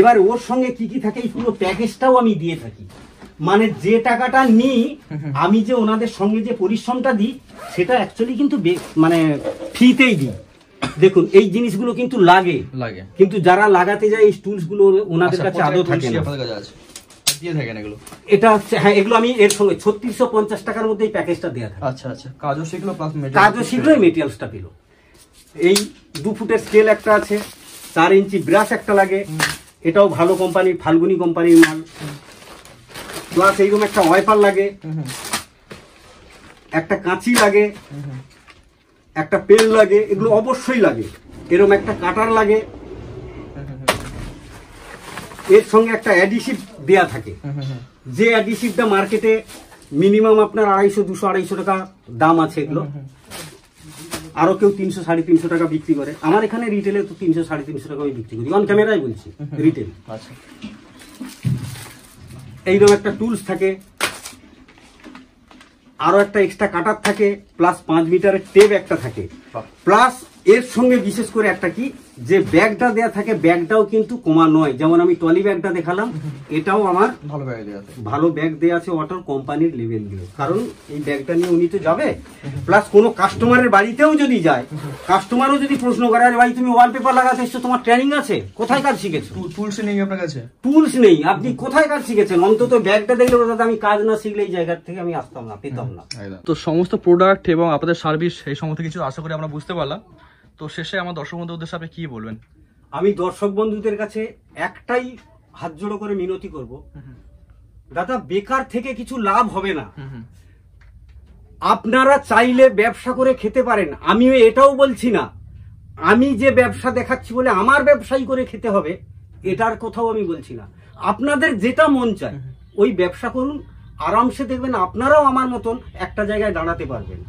এবার ওর সঙ্গে কি কি থাকে এই পুরো প্যাকেজটাও আমি দিয়ে থাকি মানে যে টাকাটা নিই আমি যে ওনাদের সঙ্গে যে পরিশ্রমটা দিই সেটা অ্যাকচুয়ালি কিন্তু মানে ফ্রিতেই দিই দেখুন এই জিনিসগুলো কিন্তু লাগে লাগে কিন্তু যারা লাগাতে যায় এই টুলস গুলো ওনাদের আচ্ছা, কাছে আদৌ থাকে না এটা হচ্ছে হ্যাঁ এগুলো আমি এর সঙ্গে পঞ্চাশ টাকার প্যাকেজটা আচ্ছা আচ্ছা কাজও শিখলোই এই স্কেল একটা আছে চার ইঞ্চি ব্রাশ একটা লাগে এটাও ভালো কোম্পানির ফাল্গুনি কোম্পানির মাল প্লাস এইরকম একটা ওয়াইপার লাগে একটা কাঁচি লাগে একটা পেল লাগে এগুলো অবশ্যই লাগে এরকম একটা কাটার লাগে এর সঙ্গে একটা অ্যাডিসিভ দেয়া থাকে যে অ্যাডিসিভটা মার্কেটে মিনিমাম আপনার আড়াইশো দুশো আড়াইশো টাকা দাম আছে এগুলো আরো কেউ তিনশো সাড়ে তিনশো টাকা বিক্রি করে আমার এখানে রিটেলে তো তিনশো সাড়ে তিনশো টাকা আমি বিক্রি করি অন ক্যামেরায় বলছি রিটেল আচ্ছা এইরকম একটা টুলস থাকে আরও একটা এক্সট্রা কাটার থাকে প্লাস পাঁচ মিটারের টেপ একটা থাকে প্লাস এর সঙ্গে বিশেষ করে একটা কি যে ব্যাগটা দেয়া থাকে ব্যাগটাও কিন্তু কমা নয় যেমন আমি টলি ব্যাগটা দেখালাম এটাও আমার ভালো ব্যাগ দেওয়া আছে ভালো ব্যাগ দেওয়া আছে ওয়াটার কোম্পানির লেভেল দিয়ে কারণ এই ব্যাগটা নিয়ে উনি তো যাবে প্লাস কোনো কাস্টমারের বাড়িতেও যদি যায় কাস্টমারও যদি প্রশ্ন করে আরে ভাই তুমি ওয়ালপেপার লাগাতে এসছো তোমার ট্রেনিং আছে কোথায় কাজ শিখেছো টুলস নেই আপনার কাছে টুলস নেই আপনি কোথায় কাজ শিখেছেন অন্তত ব্যাগটা দেখলে দাদা আমি কাজ না শিখলে এই জায়গার থেকে আমি আসতাম না পেতাম না তো সমস্ত প্রোডাক্ট এবং আপনাদের সার্ভিস এই সমস্ত কিছু আশা করি আমরা বুঝতে পারলাম তো শেষে আমার দর্শক বন্ধুদের উদ্দেশ্যে আপনি কি বলবেন আমি দর্শক বন্ধুদের কাছে একটাই হাত জোড়ো করে মিনতি করব দাদা বেকার থেকে কিছু লাভ হবে না আপনারা চাইলে ব্যবসা করে খেতে পারেন আমি এটাও বলছি না আমি যে ব্যবসা দেখাচ্ছি বলে আমার ব্যবসায়ী করে খেতে হবে এটার কোথাও আমি বলছি না আপনাদের যেটা মন চায় ওই ব্যবসা করুন আরামসে দেখবেন আপনারাও আমার মতন একটা জায়গায় দাঁড়াতে পারবেন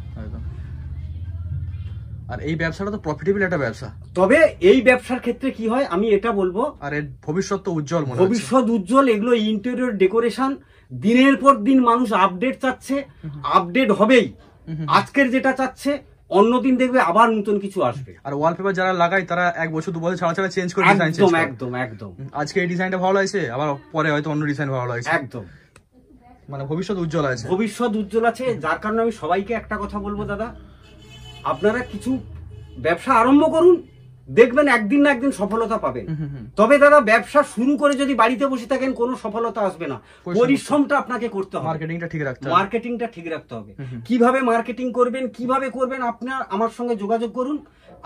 আর এই ব্যবসাটা তো প্রফিটেবল একটা ব্যবসা তবে এই ব্যবসার ক্ষেত্রে কি হয় আমি এটা বলবো আর এর ভবিষ্যৎ তো উজ্জ্বল ভবিষ্যৎ উজ্জ্বল এগুলো ইন্টেরিয়র ডেকোরেশন দিনের পর দিন মানুষ আপডেট চাচ্ছে আপডেট হবেই আজকের যেটা চাচ্ছে অন্যদিন দেখবে আবার নতুন কিছু আসবে আর ওয়ালপেপার যারা লাগায় তারা এক বছর দু বছর ছাড়া ছাড়া চেঞ্জ করে ডিজাইন একদম একদম একদম আজকে এই ডিজাইনটা ভালো লাগছে আবার পরে হয়তো অন্য ডিজাইন ভালো লাগছে একদম মানে ভবিষ্যৎ উজ্জ্বল আছে ভবিষ্যৎ উজ্জ্বল আছে যার কারণে আমি সবাইকে একটা কথা বলবো দাদা আপনারা কিছু ব্যবসা আরম্ভ করুন দেখবেন একদিন না একদিন সফলতা পাবেন তবে দাদা ব্যবসা শুরু করে যদি বাড়িতে বসে থাকেন কোনো সফলতা আসবে না পরিশ্রমটা আপনাকে করতে হবে মার্কেটিংটা ঠিক রাখতে হবে মার্কেটিংটা ঠিক রাখতে হবে কিভাবে মার্কেটিং করবেন কিভাবে করবেন আপনার আমার সঙ্গে যোগাযোগ করুন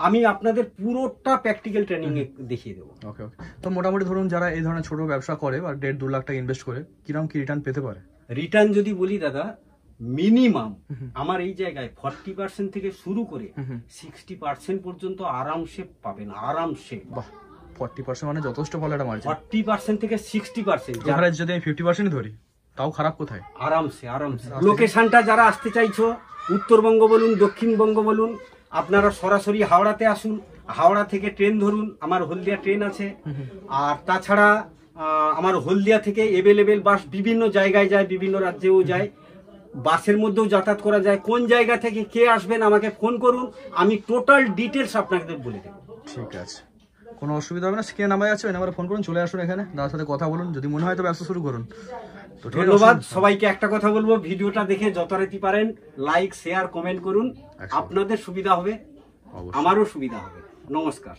আমি আপনাদের পুরোটা প্র্যাকটিক্যাল ট্রেনিং দেখিয়ে দেবো ওকে ওকে তো মোটামুটি ধরুন যারা এই ধরনের ছোট ব্যবসা করে বা দেড় দু লাখ টাকা ইনভেস্ট করে কিরকম কি রিটার্ন পেতে পারে রিটার্ন যদি বলি দাদা মিনিমাম আমার এই জায়গায় ফর্টি পার্সেন্ট থেকে শুরু করে সিক্সটি পার্সেন্ট পর্যন্ত আরামসে পাবেন আরামসে ফর্টি পার্সেন্ট মানে যথেষ্ট ভালো একটা মার্জিন ফর্টি পার্সেন্ট থেকে সিক্সটি পার্সেন্ট যদি আমি ফিফটি পার্সেন্ট ধরি তাও খারাপ কোথায় আরামসে আরামসে লোকেশনটা যারা আসতে চাইছো উত্তরবঙ্গ বলুন দক্ষিণবঙ্গ বলুন আপনারা সরাসরি হাওড়াতে আসুন হাওড়া থেকে ট্রেন ধরুন আমার হলদিয়া ট্রেন আছে আর তাছাড়া আমার হলদিয়া থেকে এভেলেবেল বাস বিভিন্ন জায়গায় যায় বিভিন্ন রাজ্যেও যায় বাসের মধ্যেও যাতায়াত করা যায় কোন জায়গা থেকে কে আসবেন আমাকে ফোন করুন আমি টোটাল ডিটেলস আপনাকে বলে দেব ঠিক আছে কোনো অসুবিধা হবে না স্ক্রিনে নামাই আছে ওই নাম্বারে ফোন করুন চলে আসুন এখানে দাদার সাথে কথা বলুন যদি মনে হয় তো ব্যবসা শুরু করুন তো ধন্যবাদ সবাইকে একটা কথা বলবো ভিডিওটা দেখে যথারীতি পারেন লাইক শেয়ার কমেন্ট করুন আপনাদের সুবিধা হবে আমারও সুবিধা হবে নমস্কার